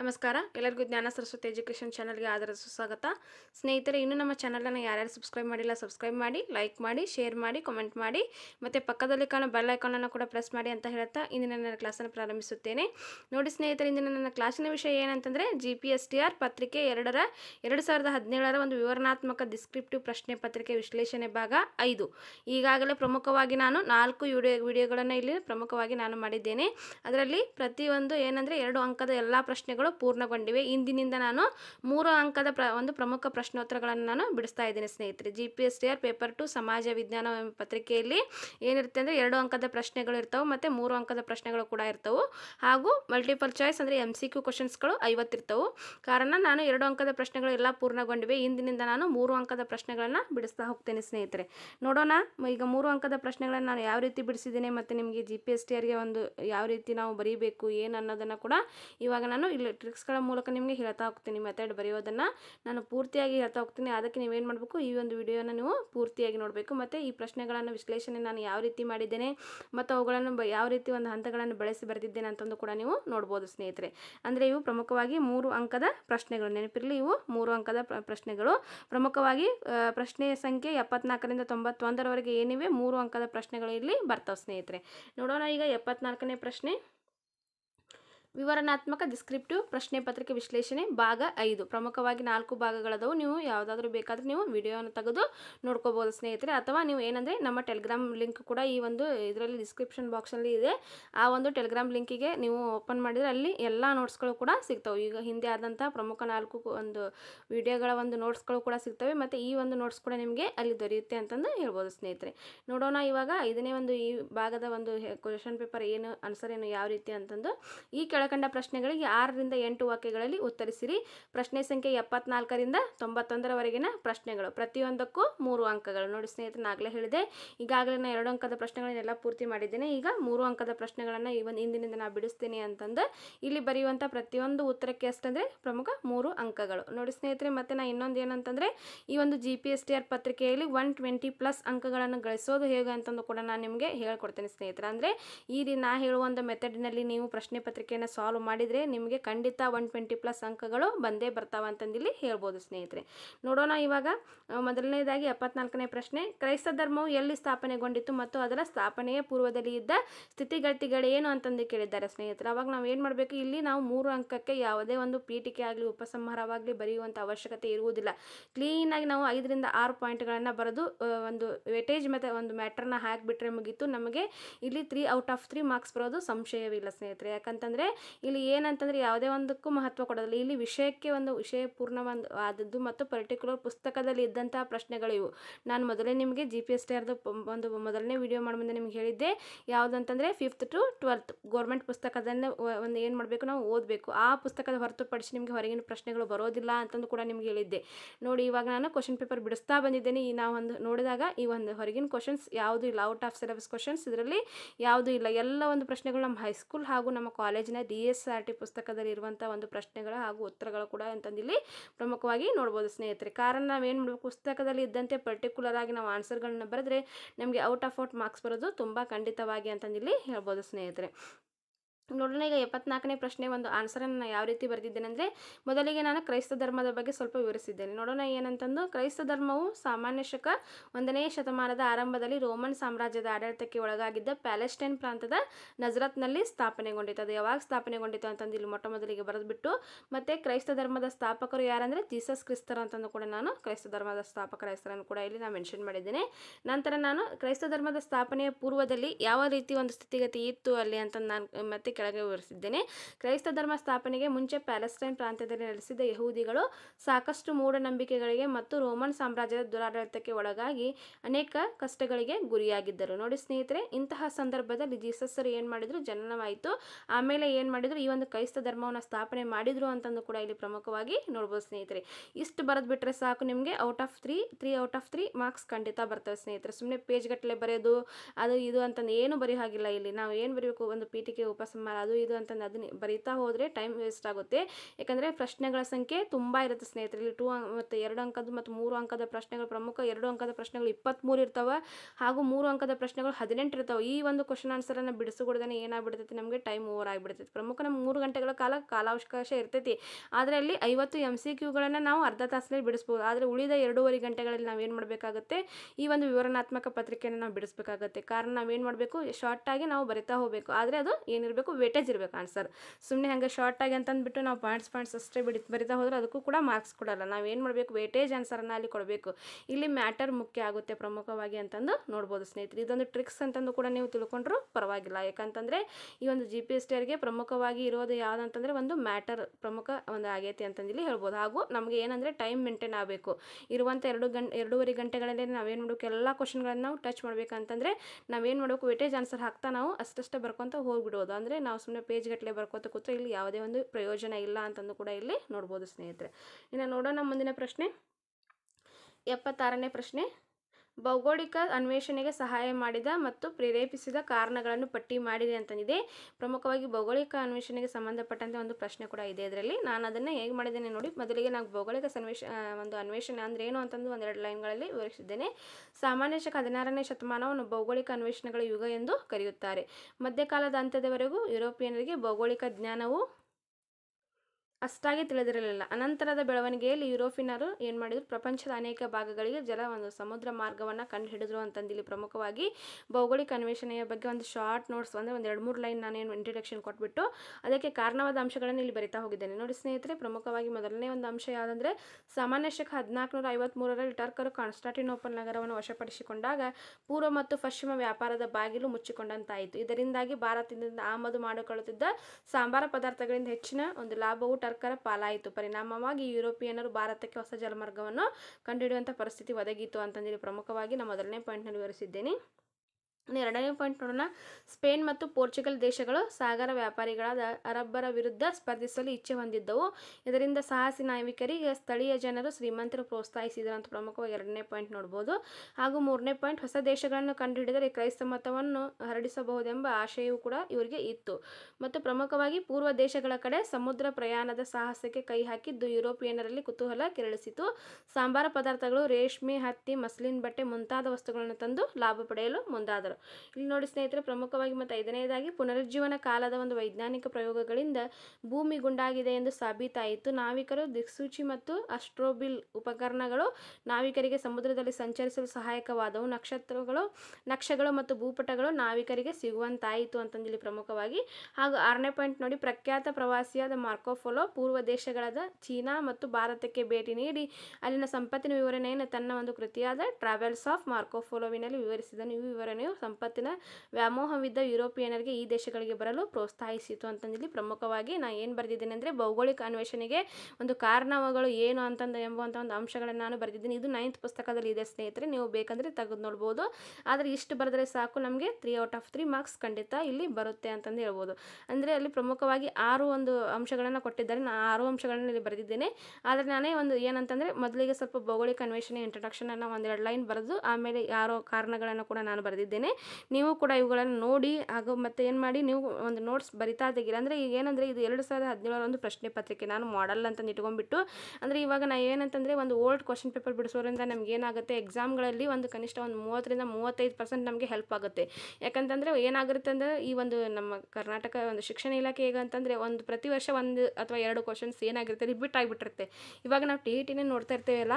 ನಮಸ್ಕಾರ ಎಲ್ಲರಿಗೂ ಜ್ಞಾನ ಸರಸ್ವತಿ ಎಜುಕೇಷನ್ ಚಾನಲ್ಗೆ ಆದರೆ ಸುಸ್ವಾಗತ ಸ್ನೇಹಿತರೆ ಇನ್ನೂ ನಮ್ಮ ಚಾನಲನ್ನು ಯಾರ್ಯಾರು ಸಬ್ಸ್ಕ್ರೈಬ್ ಮಾಡಿಲ್ಲ ಸಬ್ಸ್ಕ್ರೈಬ್ ಮಾಡಿ ಲೈಕ್ ಮಾಡಿ ಶೇರ್ ಮಾಡಿ ಕಮೆಂಟ್ ಮಾಡಿ ಮತ್ತು ಪಕ್ಕದಲ್ಲಿ ಕಾಣೋ ಬೆಲ್ ಐಕಾನನ್ನು ಕೂಡ ಪ್ರೆಸ್ ಮಾಡಿ ಅಂತ ಹೇಳ್ತಾ ಇಂದಿನ ನನ್ನ ಕ್ಲಾಸನ್ನು ಪ್ರಾರಂಭಿಸುತ್ತೇನೆ ನೋಡಿ ಸ್ನೇಹಿತರೆ ಇಂದಿನ ನನ್ನ ಕ್ಲಾಸಿನ ವಿಷಯ ಏನಂತಂದರೆ G P S T R ಪತ್ರಿಕೆ ಎರಡರ ಎರಡು ಸಾವಿರದ ಹದಿನೇಳರ ಒಂದು ವಿವರಣಾತ್ಮಕ ಡಿಸ್ಕ್ರಿಪ್ಟಿವ್ ಪ್ರಶ್ನೆ ಪತ್ರಿಕೆ ವಿಶ್ಲೇಷಣೆ ಭಾಗ ಐದು ಈಗಾಗಲೇ ಪ್ರಮುಖವಾಗಿ ನಾನು ನಾಲ್ಕು ವಿಡಿಯೋ ವಿಡಿಯೋಗಳನ್ನು ಇಲ್ಲಿ ಪ್ರಮುಖವಾಗಿ ನಾನು ಮಾಡಿದ್ದೇನೆ ಅದರಲ್ಲಿ ಪ್ರತಿಯೊಂದು ಏನಂದರೆ ಎರಡು ಅಂಕದ ಎಲ್ಲ ಪ್ರಶ್ನೆಗಳು ಪ್ರಶ್ನೋತ್ತರಗಳು ಪೂರ್ಣಗೊಂಡಿವೆ ಇಂದಿನಿಂದ ನಾನು ಮೂರು ಅಂಕದ ಪ್ರ ಒಂದು ಪ್ರಮುಖ ಪ್ರಶ್ನೋತ್ತರಗಳನ್ನು ನಾನು ಬಿಡಿಸ್ತಾ ಇದ್ದೀನಿ ಸ್ನೇಹಿತರೆ G P S T R paper two ಸಮಾಜ ವಿಜ್ಞಾನ ಪತ್ರಿಕೆಯಲ್ಲಿ ಏನಿರುತ್ತೆ ಅಂದರೆ ಎರಡು ಅಂಕದ ಪ್ರಶ್ನೆಗಳು ಇರ್ತವೆ ಮತ್ತು ಮೂರು ಅಂಕದ ಪ್ರಶ್ನೆಗಳು ಕೂಡ ಇರ್ತವೆ ಹಾಗೂ ಮಲ್ಟಿಪಲ್ ಚಾಯ್ಸ್ ಅಂದರೆ ಎಮ್ ಸಿ ಕ್ಯೂ ಕ್ವಶನ್ಸ್ಗಳು ಐವತ್ತಿರ್ತವೆ ಕಾರಣ ನಾನು ಎರಡು ಅಂಕದ ಪ್ರಶ್ನೆಗಳು ಎಲ್ಲ ಪೂರ್ಣಗೊಂಡಿವೆ ಇಂದಿನಿಂದ ನಾನು ಮೂರು ಅಂಕದ ಪ್ರಶ್ನೆಗಳನ್ನು ಬಿಡಿಸ್ತಾ ಹೋಗ್ತೇನೆ ಸ್ನೇಹಿತರೆ ನೋಡೋಣ ಈಗ ಮೂರು ಅಂಕದ ಪ್ರಶ್ನೆಗಳನ್ನು ನಾನು ಯಾವ ರೀತಿ ಬಿಡಿಸಿದ್ದೇನೆ ಮತ್ತು ನಿಮಗೆ ಜಿ ಪಿ ಎಸ್ ಟಿ ಆರ್ಗೆ ಒಂದು ಯಾವ ರೀತಿ ನಾವು ಬರೀಬೇಕು ಏನು ಅನ್ನೋದನ್ನು ಕೂಡ ಇವಾಗ ನಾನು ಇಲ್ಲಿ ಟ್ರಿಕ್ಸ್ಗಳ ಮೂಲಕ ನಿಮಗೆ ಹೇಳ್ತಾ ಹೋಗ್ತೀನಿ ಮೆಥಡ್ ಬರೆಯೋದನ್ನು ನಾನು ಪೂರ್ತಿಯಾಗಿ ಹೇಳ್ತಾ ಹೋಗ್ತೀನಿ ಅದಕ್ಕೆ ನೀವೇನು ಮಾಡಬೇಕು ಈ ಒಂದು ವಿಡಿಯೋನ ನೀವು ಪೂರ್ತಿಯಾಗಿ ನೋಡಬೇಕು ಮತ್ತು ಈ ಪ್ರಶ್ನೆಗಳನ್ನು ವಿಶ್ಲೇಷಣೆ ನಾನು ಯಾವ ರೀತಿ ಮಾಡಿದ್ದೇನೆ ಮತ್ತು ಅವುಗಳನ್ನು ಯಾವ ರೀತಿ ಒಂದು ಹಂತಗಳನ್ನು ಬಳಸಿ ಬರೆದಿದ್ದೇನೆ ಅಂತಂದು ಕೂಡ ನೀವು ನೋಡ್ಬೋದು ಸ್ನೇಹಿತರೆ ಅಂದರೆ ಇವು ಪ್ರಮುಖವಾಗಿ ಮೂರು ಅಂಕದ ಪ್ರಶ್ನೆಗಳು ನೆನಪಿರಲಿ ಇವು ಮೂರು ಅಂಕದ ಪ್ರಶ್ನೆಗಳು ಪ್ರಮುಖವಾಗಿ ಪ್ರಶ್ನೆ ಸಂಖ್ಯೆ ಎಪ್ಪತ್ನಾಲ್ಕರಿಂದ ತೊಂಬತ್ತೊಂದರವರೆಗೆ ಏನಿವೆ ಮೂರು ಅಂಕದ ಪ್ರಶ್ನೆಗಳು ಇಲ್ಲಿ ಬರ್ತಾವೆ ಸ್ನೇಹಿತರೆ ನೋಡೋಣ ಈಗ ಎಪ್ಪತ್ನಾಲ್ಕನೇ ಪ್ರಶ್ನೆ ವಿವರಣಾತ್ಮಕ ಡಿಸ್ಕ್ರಿಪ್ಟಿವ್ ಪ್ರಶ್ನೆ ಪತ್ರಿಕೆ ವಿಶ್ಲೇಷಣೆ ಭಾಗ ಐದು ಪ್ರಮುಖವಾಗಿ ನಾಲ್ಕು ಭಾಗಗಳದವು ನೀವು ಯಾವುದಾದ್ರೂ ಬೇಕಾದರೂ ನೀವು ವಿಡಿಯೋವನ್ನು ತೆಗೆದು ನೋಡ್ಕೋಬೋದು ಸ್ನೇಹಿತರೆ ಅಥವಾ ನೀವು ಏನಂದರೆ ನಮ್ಮ ಟೆಲಿಗ್ರಾಮ್ ಲಿಂಕ್ ಕೂಡ ಈ ಒಂದು ಇದರಲ್ಲಿ ಡಿಸ್ಕ್ರಿಪ್ಷನ್ ಬಾಕ್ಸಲ್ಲಿ ಇದೆ ಆ ಒಂದು ಟೆಲಿಗ್ರಾಮ್ ಲಿಂಕಿಗೆ ನೀವು ಓಪನ್ ಮಾಡಿದರೆ ಅಲ್ಲಿ ಎಲ್ಲ ನೋಟ್ಸ್ಗಳು ಕೂಡ ಸಿಗ್ತವೆ ಈಗ ಹಿಂದೆ ಆದಂಥ ಪ್ರಮುಖ ನಾಲ್ಕು ಒಂದು ವಿಡಿಯೋಗಳ ಒಂದು ನೋಟ್ಸ್ಗಳು ಕೂಡ ಸಿಗ್ತವೆ ಮತ್ತು ಈ ಒಂದು ನೋಟ್ಸ್ ಕೂಡ ನಿಮಗೆ ಅಲ್ಲಿ ದೊರೆಯುತ್ತೆ ಅಂತಂದು ಹೇಳ್ಬೋದು ಸ್ನೇಹಿತರೆ ನೋಡೋಣ ಇವಾಗ ಐದನೇ ಒಂದು ಈ ಭಾಗದ ಒಂದು ಕ್ವಶನ್ ಪೇಪರ್ ಏನು ಆನ್ಸರ್ ಏನು ಯಾವ ರೀತಿ ಅಂತಂದು ಈ ಕೆಳಕಂಡ ಪ್ರಶ್ನೆಗಳಿಗೆ ಆರರಿಂದ ಎಂಟು ವಾಕ್ಯಗಳಲ್ಲಿ ಉತ್ತರಿಸಿರಿ ಪ್ರಶ್ನೆ ಸಂಖ್ಯೆ ಎಪ್ಪತ್ನಾಲ್ಕರಿಂದ ತೊಂಬತ್ತೊಂದರವರೆಗಿನ ಪ್ರಶ್ನೆಗಳು ಪ್ರತಿಯೊಂದಕ್ಕೂ ಮೂರು ಅಂಕಗಳು ನೋಡಿ ಸ್ನೇಹಿತರೆ ಆಗಲೇ ಹೇಳಿದೆ ಈಗಾಗಲೇ ನಾನು ಎರಡು ಅಂಕದ ಪ್ರಶ್ನೆಗಳನ್ನೆಲ್ಲ ಪೂರ್ತಿ ಮಾಡಿದ್ದೇನೆ ಈಗ ಮೂರು ಅಂಕದ ಪ್ರಶ್ನೆಗಳನ್ನು ಈ ಒಂದು ಇಂದಿನಿಂದ ನಾವು ಬಿಡಿಸ್ತೀನಿ ಅಂತಂದು ಇಲ್ಲಿ ಬರೆಯುವಂಥ ಪ್ರತಿಯೊಂದು ಉತ್ತರಕ್ಕೆ ಅಷ್ಟಂದರೆ ಪ್ರಮುಖ ಮೂರು ಅಂಕಗಳು ನೋಡಿ ಸ್ನೇಹಿತರೆ ಮತ್ತು ನಾನು ಇನ್ನೊಂದು ಏನಂತಂದರೆ ಈ ಒಂದು G P S T R ಪತ್ರಿಕೆಯಲ್ಲಿ ಒನ್ ಟ್ವೆಂಟಿ ಪ್ಲಸ್ ಅಂಕಗಳನ್ನು ಗಳಿಸೋದು ಹೇಗೆ ಅಂತಂದು ಕೂಡ ನಾನು ನಿಮಗೆ ಹೇಳ್ಕೊಡ್ತೇನೆ ಸ್ನೇಹಿತರೆ ಅಂದರೆ ಈ ರೀತಿ ನಾ ಹೇಳುವಂಥ ಮೆಥಡ್ನಲ್ಲಿ ನೀವು ಪ್ರಶ್ನೆ ಪತ್ರಿಕೆಯನ್ನು ಸಾಲ್ವ್ ಮಾಡಿದರೆ ನಿಮಗೆ ಖಂಡಿತ ಒನ್ ಟ್ವೆಂಟಿ ಪ್ಲಸ್ ಅಂಕಗಳು ಬಂದೇ ಬರ್ತಾವೆ ಅಂತಂದಿಲ್ಲಿ ಹೇಳ್ಬೋದು ಸ್ನೇಹಿತರೆ ನೋಡೋಣ ಇವಾಗ ಮೊದಲನೇದಾಗಿ ಎಪ್ಪತ್ನಾಲ್ಕನೇ ಪ್ರಶ್ನೆ ಕ್ರೈಸ್ತ ಧರ್ಮವು ಎಲ್ಲಿ ಸ್ಥಾಪನೆಗೊಂಡಿತ್ತು ಮತ್ತು ಅದರ ಸ್ಥಾಪನೆಯ ಪೂರ್ವದಲ್ಲಿ ಇದ್ದ ಸ್ಥಿತಿಗತಿಗಳೇನು ಅಂತಂದು ಕೇಳಿದ್ದಾರೆ ಸ್ನೇಹಿತರೆ ಅವಾಗ ನಾವು ಏನು ಮಾಡಬೇಕು ಇಲ್ಲಿ ನಾವು ಮೂರು ಅಂಕಕ್ಕೆ ಯಾವುದೇ ಒಂದು ಪೀಠಿಕೆ ಆಗಲಿ ಉಪಸಂಹಾರವಾಗಲಿ ಬರೆಯುವಂಥ ಅವಶ್ಯಕತೆ ಇರುವುದಿಲ್ಲ ಕ್ಲೀನಾಗಿ ನಾವು ಐದರಿಂದ ಆರು ಪಾಯಿಂಟ್ಗಳನ್ನು ಬರೆದು ಒಂದು ವೆಟೇಜ್ ಮತ್ತು ಒಂದು ಮ್ಯಾಟ್ರನ್ನ ಹಾಕಿಬಿಟ್ರೆ ಮುಗೀತು ನಮಗೆ ಇಲ್ಲಿ three out of three marks ಬರೋದು ಸಂಶಯವಿಲ್ಲ ಸ್ನೇಹಿತರೆ ಯಾಕಂತಂದರೆ ಇಲ್ಲಿ ಏನಂತಂದರೆ ಯಾವುದೇ ಒಂದಕ್ಕೂ ಮಹತ್ವ ಕೊಡೋದಿಲ್ಲ ಇಲ್ಲಿ ವಿಷಯಕ್ಕೆ ಒಂದು ವಿಷಯ ಒಂದು ಆದದ್ದು ಮತ್ತು ಪರ್ಟಿಕ್ಯುಲರ್ ಪುಸ್ತಕದಲ್ಲಿ ಇದ್ದಂತಹ ಪ್ರಶ್ನೆಗಳಿವು ನಾನು ಮೊದಲೇ ನಿಮಗೆ ಜಿ ಪಿ ಎಸ್ ಟಿ ಆರ್ದು ಒಂದು ಮೊದಲನೇ ವಿಡಿಯೋ ಮಾಡಿ ಮುಂದೆ ನಿಮ್ಗೆ ಹೇಳಿದ್ದೆ ಯಾವುದಂತಂದರೆ ಫಿಫ್ತ್ ಟು ಟ್ವೆಲ್ತ್ ಗೌರ್ಮೆಂಟ್ ಪುಸ್ತಕದನ್ನೇ ಒಂದು ಏನು ಮಾಡಬೇಕು ನಾವು ಓದಬೇಕು ಆ ಪುಸ್ತಕದ ಹೊರತುಪಡಿಸಿ ನಿಮಗೆ ಹೊರಗಿನ ಪ್ರಶ್ನೆಗಳು ಬರೋದಿಲ್ಲ ಅಂತಂದು ಕೂಡ ನಿಮ್ಗೆ ಹೇಳಿದ್ದೆ ನೋಡಿ ಇವಾಗ ನಾನು ಕ್ವಶನ್ ಪೇಪರ್ ಬಿಡಿಸ್ತಾ ಬಂದಿದ್ದೇನೆ ಈ ನಾವು ಒಂದು ನೋಡಿದಾಗ ಈ ಒಂದು ಹೊರಗಿನ ಕ್ವಶನ್ಸ್ ಯಾವುದೂ ಇಲ್ಲ ಔಟ್ ಆಫ್ ಸಿಲೆಬಸ್ ಕ್ವಶನ್ಸ್ ಇದರಲ್ಲಿ ಯಾವುದೂ ಇಲ್ಲ ಎಲ್ಲ ಒಂದು ಪ್ರಶ್ನೆಗಳು ನಮ್ಮ ಹೈಸ್ಕೂಲ್ ಹಾಗೂ ನಮ್ಮ ಕಾಲೇಜಿನ ಡಿ ಎಸ್ ಆರ್ ಟಿ ಪುಸ್ತಕದಲ್ಲಿ ಇರುವಂಥ ಒಂದು ಪ್ರಶ್ನೆಗಳ ಹಾಗೂ ಉತ್ತರಗಳು ಕೂಡ ಅಂತಂದಿಲ್ಲಿ ಪ್ರಮುಖವಾಗಿ ನೋಡ್ಬೋದು ಸ್ನೇಹಿತರೆ ಕಾರಣ ನಾವು ಏನು ಮಾಡಬೇಕು ಪುಸ್ತಕದಲ್ಲಿ ಇದ್ದಂತೆ ಪರ್ಟಿಕ್ಯುಲರ್ ಆಗಿ ನಾವು ಆನ್ಸರ್ಗಳನ್ನ ಬರೆದ್ರೆ ನಮಗೆ ಔಟ್ ಆಫ್ ಔಟ್ ಮಾರ್ಕ್ಸ್ ಬರೋದು ತುಂಬ ಖಂಡಿತವಾಗಿ ಅಂತಂದಿಲ್ಲಿ ಹೇಳ್ಬೋದು ಸ್ನೇಹಿತರೆ ನೋಡೋಣ ಈಗ ಎಪ್ಪತ್ನಾಲ್ಕನೇ ಪ್ರಶ್ನೆ ಒಂದು ಆನ್ಸರನ್ನು ಯಾವ ರೀತಿ ಬರೆದಿದ್ದೇನೆ ಅಂದರೆ ಮೊದಲಿಗೆ ನಾನು ಕ್ರೈಸ್ತ ಧರ್ಮದ ಬಗ್ಗೆ ಸ್ವಲ್ಪ ವಿವರಿಸಿದ್ದೇನೆ ನೋಡೋಣ ಏನಂತಂದು ಕ್ರೈಸ್ತ ಧರ್ಮವು ಸಾಮಾನ್ಯ ಶಕ ಒಂದನೇ ಶತಮಾನದ ಆರಂಭದಲ್ಲಿ ರೋಮನ್ ಸಾಮ್ರಾಜ್ಯದ ಆಡಳಿತಕ್ಕೆ ಒಳಗಾಗಿದ್ದ ಪ್ಯಾಲೆಸ್ಟೈನ್ ಪ್ರಾಂತದ ನಜರತ್ನಲ್ಲಿ ಸ್ಥಾಪನೆಗೊಂಡಿತ್ತು ಅದು ಯಾವಾಗ ಸ್ಥಾಪನೆಗೊಂಡಿತ್ತು ಅಂತಂದು ಇಲ್ಲಿ ಮೊಟ್ಟ ಮೊದಲಿಗೆ ಬರೆದ್ಬಿಟ್ಟು ಮತ್ತು ಕ್ರೈಸ್ತ ಧರ್ಮದ ಸ್ಥಾಪಕರು ಯಾರಂದರೆ ಜೀಸಸ್ ಕ್ರಿಸ್ತರು ಅಂತಂದು ಕೂಡ ನಾನು ಕ್ರೈಸ್ತ ಧರ್ಮದ ಸ್ಥಾಪಕರ ಹೆಸರನ್ನು ಕೂಡ ಇಲ್ಲಿ ನಾನು ಮೆನ್ಷನ್ ಮಾಡಿದ್ದೇನೆ ನಂತರ ನಾನು ಕ್ರೈಸ್ತ ಧರ್ಮದ ಸ್ಥಾಪನೆಯ ಪೂರ್ವದಲ್ಲಿ ಯಾವ ರೀತಿ ಒಂದು ಸ್ಥಿತಿಗತಿ ಇತ್ತು ಅಲ್ಲಿ ಅಂತ ನಾನು ಮತ್ತೆ ಕೆಳಗೆ ವಿವರಿಸಿದ್ದೇನೆ ಕ್ರೈಸ್ತ ಧರ್ಮ ಸ್ಥಾಪನೆಗೆ ಮುಂಚೆ ಪ್ಯಾಲೆಸ್ಟೈನ್ ಪ್ರಾಂತ್ಯದಲ್ಲಿ ನೆಲೆಸಿದ್ದ ಯಹೂದಿಗಳು ಸಾಕಷ್ಟು ಮೂಢನಂಬಿಕೆಗಳಿಗೆ ಮತ್ತು ರೋಮನ್ ಸಾಮ್ರಾಜ್ಯದ ದುರಾಡಳಿತಕ್ಕೆ ಒಳಗಾಗಿ ಅನೇಕ ಕಷ್ಟಗಳಿಗೆ ಗುರಿಯಾಗಿದ್ದರು ನೋಡಿ ಸ್ನೇಹಿತರೆ ಇಂತಹ ಸಂದರ್ಭದಲ್ಲಿ ಜೀಸಸ್ಸರು ಏನು ಮಾಡಿದ್ರು ಜನನವಾಯಿತು ಆಮೇಲೆ ಏನು ಮಾಡಿದ್ರು ಈ ಒಂದು ಕ್ರೈಸ್ತ ಧರ್ಮವನ್ನು ಸ್ಥಾಪನೆ ಮಾಡಿದ್ರು ಅಂತಂದು ಕೂಡ ಇಲ್ಲಿ ಪ್ರಮುಖವಾಗಿ ನೋಡ್ಬೋದು ಸ್ನೇಹಿತರೆ ಇಷ್ಟು ಬರೆದ್ಬಿಟ್ರೆ ಬಿಟ್ಟರೆ ಸಾಕು ನಿಮಗೆ out of three three out of three marks ಖಂಡಿತ ಬರ್ತವೆ ಸ್ನೇಹಿತರೆ ಸುಮ್ಮನೆ ಪೇಜ್ ಗಟ್ಟಲೆ ಬರೆಯೋದು ಅದು ಇದು ಅಂತಂದು ಏನು ಬರೆಯೋ ಹಾಗಿಲ್ಲ ಇಲ್ಲಿ ನಾವು ಏನು ಬರೆಯಬೇಕು ಒಂದು ಪೀಠಿಕೆ ಉಪಸಮ ಅದು ಇದು ಅಂತಂದು ಅದನ್ನ ಬರೀತಾ ಹೋದರೆ ಟೈಮ್ ವೇಸ್ಟ್ ಆಗುತ್ತೆ ಯಾಕಂದರೆ ಪ್ರಶ್ನೆಗಳ ಸಂಖ್ಯೆ ತುಂಬ ಇರುತ್ತೆ ಸ್ನೇಹಿತರಲ್ಲಿ ಟೂ ಮತ್ತು ಎರಡು ಅಂಕದ ಮತ್ತು ಮೂರು ಅಂಕದ ಪ್ರಶ್ನೆಗಳು ಪ್ರಮುಖ ಎರಡು ಅಂಕದ ಪ್ರಶ್ನೆಗಳು ಇಪ್ಪತ್ತ್ಮೂರು ಇರ್ತವೆ ಹಾಗೂ ಮೂರು ಅಂಕದ ಪ್ರಶ್ನೆಗಳು ಹದಿನೆಂಟು ಇರ್ತಾವೆ ಈ ಒಂದು ಕ್ವಶನ್ ಆನ್ಸರನ್ನು ಬಿಡಿಸಿಕೊಡ್ದೇ ಏನಾಗ್ಬಿಡ್ತೈತಿ ನಮಗೆ ಟೈಮ್ ಓವರ್ ಆಗಿಬಿಡ್ತೈತಿ ಪ್ರಮುಖ ನಮ್ಮ ಮೂರು ಗಂಟೆಗಳ ಕಾಲ ಕಾಲಾವಕಾಶ ಇರ್ತೈತಿ ಆದರೆ ಅಲ್ಲಿ ಐವತ್ತು ಎಮ್ ಸಿ ಕ್ಯೂಗಳನ್ನು ನಾವು ಅರ್ಧ ತಾಸಿನಲ್ಲಿ ಬಿಡಿಸ್ಬೋದು ಆದರೆ ಉಳಿದ ಎರಡೂವರೆ ಗಂಟೆಗಳಲ್ಲಿ ನಾವು ಏನು ಮಾಡಬೇಕಾಗುತ್ತೆ ಈ ಒಂದು ವಿವರಣಾತ್ಮಕ ಪತ್ರಿಕೆಯನ್ನು ನಾವು ಬಿಡಿಸ್ಬೇಕಾಗುತ್ತೆ ಕಾರಣ ನಾವೇನು ಮಾಡಬೇಕು ಶಾರ್ಟಾಗಿ ನಾವು ಬರಿತಾ ಹೋಗಬೇಕು ಆದರೆ ಅದು ಏನಿರಬೇಕು ವೇಟೇಜ್ ಇರಬೇಕು ಆನ್ಸರ್ ಸುಮ್ಮನೆ ಹಾಗೆ ಶಾರ್ಟಾಗಿ ಅಂತಂದ್ಬಿಟ್ಟು ನಾವು ಪಾಯಿಂಟ್ಸ್ ಪಾಯಿಂಟ್ಸ್ ಅಷ್ಟೇ ಬಿಡಿ ಬರಿತಾ ಹೋದ್ರೆ ಅದಕ್ಕೂ ಕೂಡ ಮಾರ್ಕ್ಸ್ ಕೊಡಲ್ಲ ನಾವು ಏನು ಮಾಡಬೇಕು ವೇಟೇಜ್ ಆನ್ಸರನ್ನು ಅಲ್ಲಿ ಕೊಡಬೇಕು ಇಲ್ಲಿ ಮ್ಯಾಟರ್ ಮುಖ್ಯ ಆಗುತ್ತೆ ಪ್ರಮುಖವಾಗಿ ಅಂತಂದು ನೋಡ್ಬೋದು ಸ್ನೇಹಿತರೆ ಇದೊಂದು ಟ್ರಿಕ್ಸ್ ಅಂತಂದು ಕೂಡ ನೀವು ತಿಳ್ಕೊಂಡ್ರು ಪರವಾಗಿಲ್ಲ ಯಾಕಂತಂದರೆ ಈ ಒಂದು ಜಿ ಪಿ ಎಸ್ ಟಿಯರ್ಗೆ ಪ್ರಮುಖವಾಗಿ ಇರೋದು ಯಾವುದಂತಂದರೆ ಒಂದು ಮ್ಯಾಟರ್ ಪ್ರಮುಖ ಒಂದು ಆಗೈತಿ ಅಂತಂದಿಲ್ಲಿ ಹೇಳ್ಬೋದು ಹಾಗೂ ನಮಗೆ ಏನಂದರೆ ಟೈಮ್ ಮೇಂಟೈನ್ ಆಗಬೇಕು ಇರುವಂಥ ಎರಡು ಗಂಟೆ ಎರಡೂವರೆ ಗಂಟೆಗಳಲ್ಲಿ ನಾವೇನು ಮಾಡಬೇಕು ಎಲ್ಲ ಕ್ವಶನ್ಗಳನ್ನು ನಾವು ಟಚ್ ಮಾಡಬೇಕಂತಂದರೆ ನಾವೇನು ಮಾಡಬೇಕು ವೇಟೇಜ್ ಆನ್ಸರ್ ಹಾಕ್ತಾ ನಾವು ಅಷ್ಟಷ್ಟೇ ಬರ್ಕೊತ ಹೋಗ್ಬಿಡೋದು ಅಂದರೆ ನಾವು ಸುಮ್ಮನೆ ಪೇಜ್ ಗಟ್ಟಲೆ ಬರ್ಕೋತ ಕೂತ್ರೆ ಇಲ್ಲಿ ಯಾವುದೇ ಒಂದು ಪ್ರಯೋಜನ ಇಲ್ಲ ಅಂತಂದು ಕೂಡ ಇಲ್ಲಿ ನೋಡ್ಬೋದು ಸ್ನೇಹಿತರೆ ಇನ್ನು ನೋಡೋಣ ಮುಂದಿನ ಪ್ರಶ್ನೆ ಎಪ್ಪತ್ತಾರನೇ ಪ್ರಶ್ನೆ ಭೌಗೋಳಿಕ ಅನ್ವೇಷಣೆಗೆ ಸಹಾಯ ಮಾಡಿದ ಮತ್ತು ಪ್ರೇರೇಪಿಸಿದ ಕಾರಣಗಳನ್ನು ಪಟ್ಟಿ ಮಾಡಿದೆ ಅಂತಂದಿದೆ ಪ್ರಮುಖವಾಗಿ ಭೌಗೋಳಿಕ ಅನ್ವೇಷಣೆಗೆ ಸಂಬಂಧಪಟ್ಟಂತೆ ಒಂದು ಪ್ರಶ್ನೆ ಕೂಡ ಇದೆ ಇದರಲ್ಲಿ ನಾನು ಅದನ್ನು ಹೇಗೆ ಮಾಡಿದ್ದೇನೆ ನೋಡಿ ಮೊದಲಿಗೆ ನಾನು ಭೌಗೋಳಿಕ ಸನ್ವೇಷ ಒಂದು ಅನ್ವೇಷಣೆ ಅಂದ್ರೆ ಏನು ಅಂತಂದು ಒಂದೆರಡು ಲೈನ್ಗಳಲ್ಲಿ ವಿವರಿಸಿದ್ದೇನೆ ಸಾಮಾನ್ಯ ಶಕ ಹದಿನಾರನೇ ಶತಮಾನವನ್ನು ಭೌಗೋಳಿಕ ಅನ್ವೇಷಣೆಗಳ ಯುಗ ಎಂದು ಕರೆಯುತ್ತಾರೆ ಮಧ್ಯಕಾಲದ ಅಂತ್ಯದವರೆಗೂ ಯುರೋಪಿಯನರಿಗೆ ಭೌಗೋಳಿಕ ಜ್ಞಾನವು ಅಷ್ಟಾಗಿ ತಿಳಿದಿರಲಿಲ್ಲ ಅನಂತರದ ಬೆಳವಣಿಗೆಯಲ್ಲಿ ಯುರೋಪಿನರು ಏನು ಮಾಡಿದರು ಪ್ರಪಂಚದ ಅನೇಕ ಭಾಗಗಳಿಗೆ ಜಲ ಒಂದು ಸಮುದ್ರ ಮಾರ್ಗವನ್ನು ಕಂಡುಹಿಡಿದ್ರು ಇಲ್ಲಿ ಪ್ರಮುಖವಾಗಿ ಭೌಗೋಳಿಕ ಅನ್ವೇಷಣೆಯ ಬಗ್ಗೆ ಒಂದು ಶಾರ್ಟ್ ನೋಟ್ಸ್ ಅಂದರೆ ಒಂದು ಎರಡು ಮೂರು ಲೈನ್ ನಾನೇನು ಇಂಟ್ರಡಕ್ಷನ್ ಕೊಟ್ಬಿಟ್ಟು ಅದಕ್ಕೆ ಕಾರಣವಾದ ಅಂಶಗಳನ್ನು ಇಲ್ಲಿ ಬರಿತಾ ಹೋಗಿದ್ದೇನೆ ನೋಡಿ ಸ್ನೇಹಿತರೆ ಪ್ರಮುಖವಾಗಿ ಮೊದಲನೇ ಒಂದು ಅಂಶ ಯಾವುದಂದರೆ ಸಾಮಾನ್ಯ ಶಕ ಹದಿನಾಲ್ಕುನೂರ ಐವತ್ತ್ಮೂರರಲ್ಲಿ ಟರ್ಕರು ಕಾನ್ಸ್ಟಾಟಿನೋಪನ್ ನಗರವನ್ನು ವಶಪಡಿಸಿಕೊಂಡಾಗ ಪೂರ್ವ ಮತ್ತು ಪಶ್ಚಿಮ ವ್ಯಾಪಾರದ ಬಾಗಿಲು ಮುಚ್ಚಿಕೊಂಡಂತಾಯಿತು ಇದರಿಂದಾಗಿ ಭಾರತದಿಂದ ಆಮದು ಮಾಡಿಕೊಳ್ಳುತ್ತಿದ್ದ ಸಾಂಬಾರ ಪದಾರ್ಥಗಳಿಂದ ಹೆಚ್ಚಿನ ಒಂದು ಲಾಭವು ಸರ್ಕಾರ ಪಾಲಾಯಿತು ಪರಿಣಾಮವಾಗಿ ಯುರೋಪಿಯನ್ನರು ಭಾರತಕ್ಕೆ ಹೊಸ ಜಲಮಾರ್ಗವನ್ನು ಕಂಡುಹಿಡಿಯುವಂಥ ಪರಿಸ್ಥಿತಿ ಒದಗಿತು ಅಂತಂದೇಳಿ ಪ್ರಮುಖವಾಗಿ ನಾವು ಮೊದಲನೇ ಪಾಯಿಂಟ್ನಲ್ಲಿ ವಿವರಿಸಿದ್ದೇನೆ ಎರಡನೇ ಪಾಯಿಂಟ್ ನೋಡೋಣ ಸ್ಪೇನ್ ಮತ್ತು ಪೋರ್ಚುಗಲ್ ದೇಶಗಳು ಸಾಗರ ವ್ಯಾಪಾರಿಗಳಾದ ಅರಬ್ಬರ ವಿರುದ್ಧ ಸ್ಪರ್ಧಿಸಲು ಇಚ್ಛೆ ಹೊಂದಿದ್ದವು ಇದರಿಂದ ಸಾಹಸಿ ನಾವಿಕರಿಗೆ ಸ್ಥಳೀಯ ಜನರು ಶ್ರೀಮಂತರು ಪ್ರೋತ್ಸಾಹಿಸಿದರು ಅಂತ ಪ್ರಮುಖವಾಗಿ ಎರಡನೇ ಪಾಯಿಂಟ್ ನೋಡ್ಬೋದು ಹಾಗೂ ಮೂರನೇ ಪಾಯಿಂಟ್ ಹೊಸ ದೇಶಗಳನ್ನು ಕಂಡುಹಿಡಿದರೆ ಕ್ರೈಸ್ತ ಮತವನ್ನು ಹರಡಿಸಬಹುದೆಂಬ ಆಶಯವೂ ಕೂಡ ಇವರಿಗೆ ಇತ್ತು ಮತ್ತು ಪ್ರಮುಖವಾಗಿ ಪೂರ್ವ ದೇಶಗಳ ಕಡೆ ಸಮುದ್ರ ಪ್ರಯಾಣದ ಸಾಹಸಕ್ಕೆ ಕೈ ಹಾಕಿದ್ದು ಯುರೋಪಿಯನ್ನರಲ್ಲಿ ಕುತೂಹಲ ಕೆರಳಿಸಿತು ಸಾಂಬಾರ ಪದಾರ್ಥಗಳು ರೇಷ್ಮೆ ಹತ್ತಿ ಮಸ್ಲಿನ್ ಬಟ್ಟೆ ಮುಂತಾದ ವಸ್ತುಗಳನ್ನು ತಂದು ಲಾಭ ಪಡೆಯಲು ಮುಂದಾದರು ಇಲ್ಲಿ ನೋಡಿ ಸ್ನೇಹಿತರೆ ಪ್ರಮುಖವಾಗಿ ಮತ್ತು ಐದನೇದಾಗಿ ಪುನರುಜ್ಜೀವನ ಕಾಲದ ಒಂದು ವೈಜ್ಞಾನಿಕ ಪ್ರಯೋಗಗಳಿಂದ ಭೂಮಿ ಗುಂಡಾಗಿದೆ ಎಂದು ಸಾಬೀತಾಯಿತು ನಾವಿಕರು ದಿಕ್ಸೂಚಿ ಮತ್ತು ಅಸ್ಟ್ರೋಬಿಲ್ ಉಪಕರಣಗಳು ನಾವಿಕರಿಗೆ ಸಮುದ್ರದಲ್ಲಿ ಸಂಚರಿಸಲು ಸಹಾಯಕವಾದವು ನಕ್ಷತ್ರಗಳು ನಕ್ಷೆಗಳು ಮತ್ತು ಭೂಪಟಗಳು ನಾವಿಕರಿಗೆ ಸಿಗುವಂತಾಯಿತು ಅಂತಂದಿಲ್ಲಿ ಪ್ರಮುಖವಾಗಿ ಹಾಗೂ ಆರನೇ ಪಾಯಿಂಟ್ ನೋಡಿ ಪ್ರಖ್ಯಾತ ಪ್ರವಾಸಿಯಾದ ಮಾರ್ಕೋಫೋಲೋ ಪೂರ್ವ ದೇಶಗಳಾದ ಚೀನಾ ಮತ್ತು ಭಾರತಕ್ಕೆ ಭೇಟಿ ನೀಡಿ ಅಲ್ಲಿನ ಸಂಪತ್ತಿನ ವಿವರಣೆಯನ್ನು ತನ್ನ ಒಂದು ಕೃತಿಯಾದ ಟ್ರಾವೆಲ್ಸ್ ಆಫ್ ಮಾರ್ಕೋಫೋಲೋವಿನಲ್ಲಿ ವಿವರಿಸಿದ ಈ ವಿವರಣೆಯು ಸಂಪತ್ತಿನ ವ್ಯಾಮೋಹವಿದ್ದ ಯುರೋಪಿಯನರಿಗೆ ಈ ದೇಶಗಳಿಗೆ ಬರಲು ಪ್ರೋತ್ಸಾಹಿಸಿತು ಅಂತಂದಿಲ್ಲಿ ಪ್ರಮುಖವಾಗಿ ನಾನು ಏನು ಬರೆದಿದ್ದೇನೆ ಅಂದರೆ ಭೌಗೋಳಿಕ ಅನ್ವೇಷಣೆಗೆ ಒಂದು ಕಾರಣಗಳು ಏನು ಅಂತಂದು ಎಂಬುವಂಥ ಒಂದು ಅಂಶಗಳನ್ನು ನಾನು ಬರೆದಿದ್ದೀನಿ ಇದು ನೈನ್ತ್ ಪುಸ್ತಕದಲ್ಲಿ ಇದೆ ಸ್ನೇಹಿತರೆ ನೀವು ಬೇಕಂದರೆ ತೆಗೆದು ನೋಡ್ಬೋದು ಆದರೆ ಇಷ್ಟು ಬರೆದ್ರೆ ಸಾಕು ನಮಗೆ three out of three marks ಖಂಡಿತ ಇಲ್ಲಿ ಬರುತ್ತೆ ಅಂತಂದು ಹೇಳ್ಬೋದು ಅಂದರೆ ಅಲ್ಲಿ ಪ್ರಮುಖವಾಗಿ ಆರು ಒಂದು ಅಂಶಗಳನ್ನು ಕೊಟ್ಟಿದ್ದಾರೆ ನಾನು ಆರು ಅಂಶಗಳನ್ನು ಇಲ್ಲಿ ಬರೆದಿದ್ದೇನೆ ಆದರೆ ನಾನೇ ಒಂದು ಏನಂತಂದರೆ ಮೊದಲಿಗೆ ಸ್ವಲ್ಪ ಭೌಗೋಳಿಕ ಅನ್ವೇಷಣೆ ಇಂಟ್ರಡಕ್ಷನನ್ನು ಒಂದೆರಡು ಲೈನ್ ಬರೆದು ಆಮೇಲೆ ಯಾರೋ ಕಾರಣಗಳನ್ನು ಕೂಡ ನಾನು ಬರೆದಿದ್ದೇನೆ ನೀವು ಕೂಡ ಇವುಗಳನ್ನು ನೋಡಿ ಹಾಗೂ ಮತ್ತು ಏನು ಮಾಡಿ ನೀವು ಒಂದು ನೋಟ್ಸ್ ಬರಿತಾ ತೆಗಿರಿ ಅಂದರೆ ಈಗ ಏನಂದರೆ ಇದು ಎರಡು ಸಾವಿರದ ಹದಿನೇಳರ ಒಂದು ಪ್ರಶ್ನೆ ಪತ್ರಿಕೆ ನಾನು ಮಾಡಲ್ಲ ಅಂತ ಇಟ್ಕೊಂಡ್ಬಿಟ್ಟು ಅಂದರೆ ಇವಾಗ ನಾ ಏನಂತಂದರೆ ಒಂದು ಓಲ್ಡ್ ಕ್ವಶನ್ ಪೇಪರ್ ಬಿಡಿಸೋದ್ರಿಂದ ನಮ್ಗೆ ಏನಾಗುತ್ತೆ ಎಕ್ಸಾಮ್ಗಳಲ್ಲಿ ಒಂದು ಕನಿಷ್ಠ ಒಂದು ಮೂವತ್ತರಿಂದ ಮೂವತ್ತೈದು ಪರ್ಸೆಂಟ್ ನಮಗೆ ಹೆಲ್ಪ್ ಆಗುತ್ತೆ ಯಾಕಂತಂದರೆ ಏನಾಗುತ್ತೆ ಅಂದರೆ ಈ ಒಂದು ನಮ್ಮ ಕರ್ನಾಟಕ ಒಂದು ಶಿಕ್ಷಣ ಇಲಾಖೆ ಈಗ ಅಂತಂದರೆ ಒಂದು ಪ್ರತಿ ವರ್ಷ ಒಂದು ಅಥವಾ ಎರಡು ಕ್ವಶನ್ಸ್ ಏನಾಗಿರುತ್ತೆ ರಿಪೀಟ್ ಆಗಿಬಿಟ್ಟಿರುತ್ತೆ ಇವಾಗ ನಾವು ಟಿ ಇ e ಟಿನೇ ನೋಡ್ತಾ ಅಲ್ಲ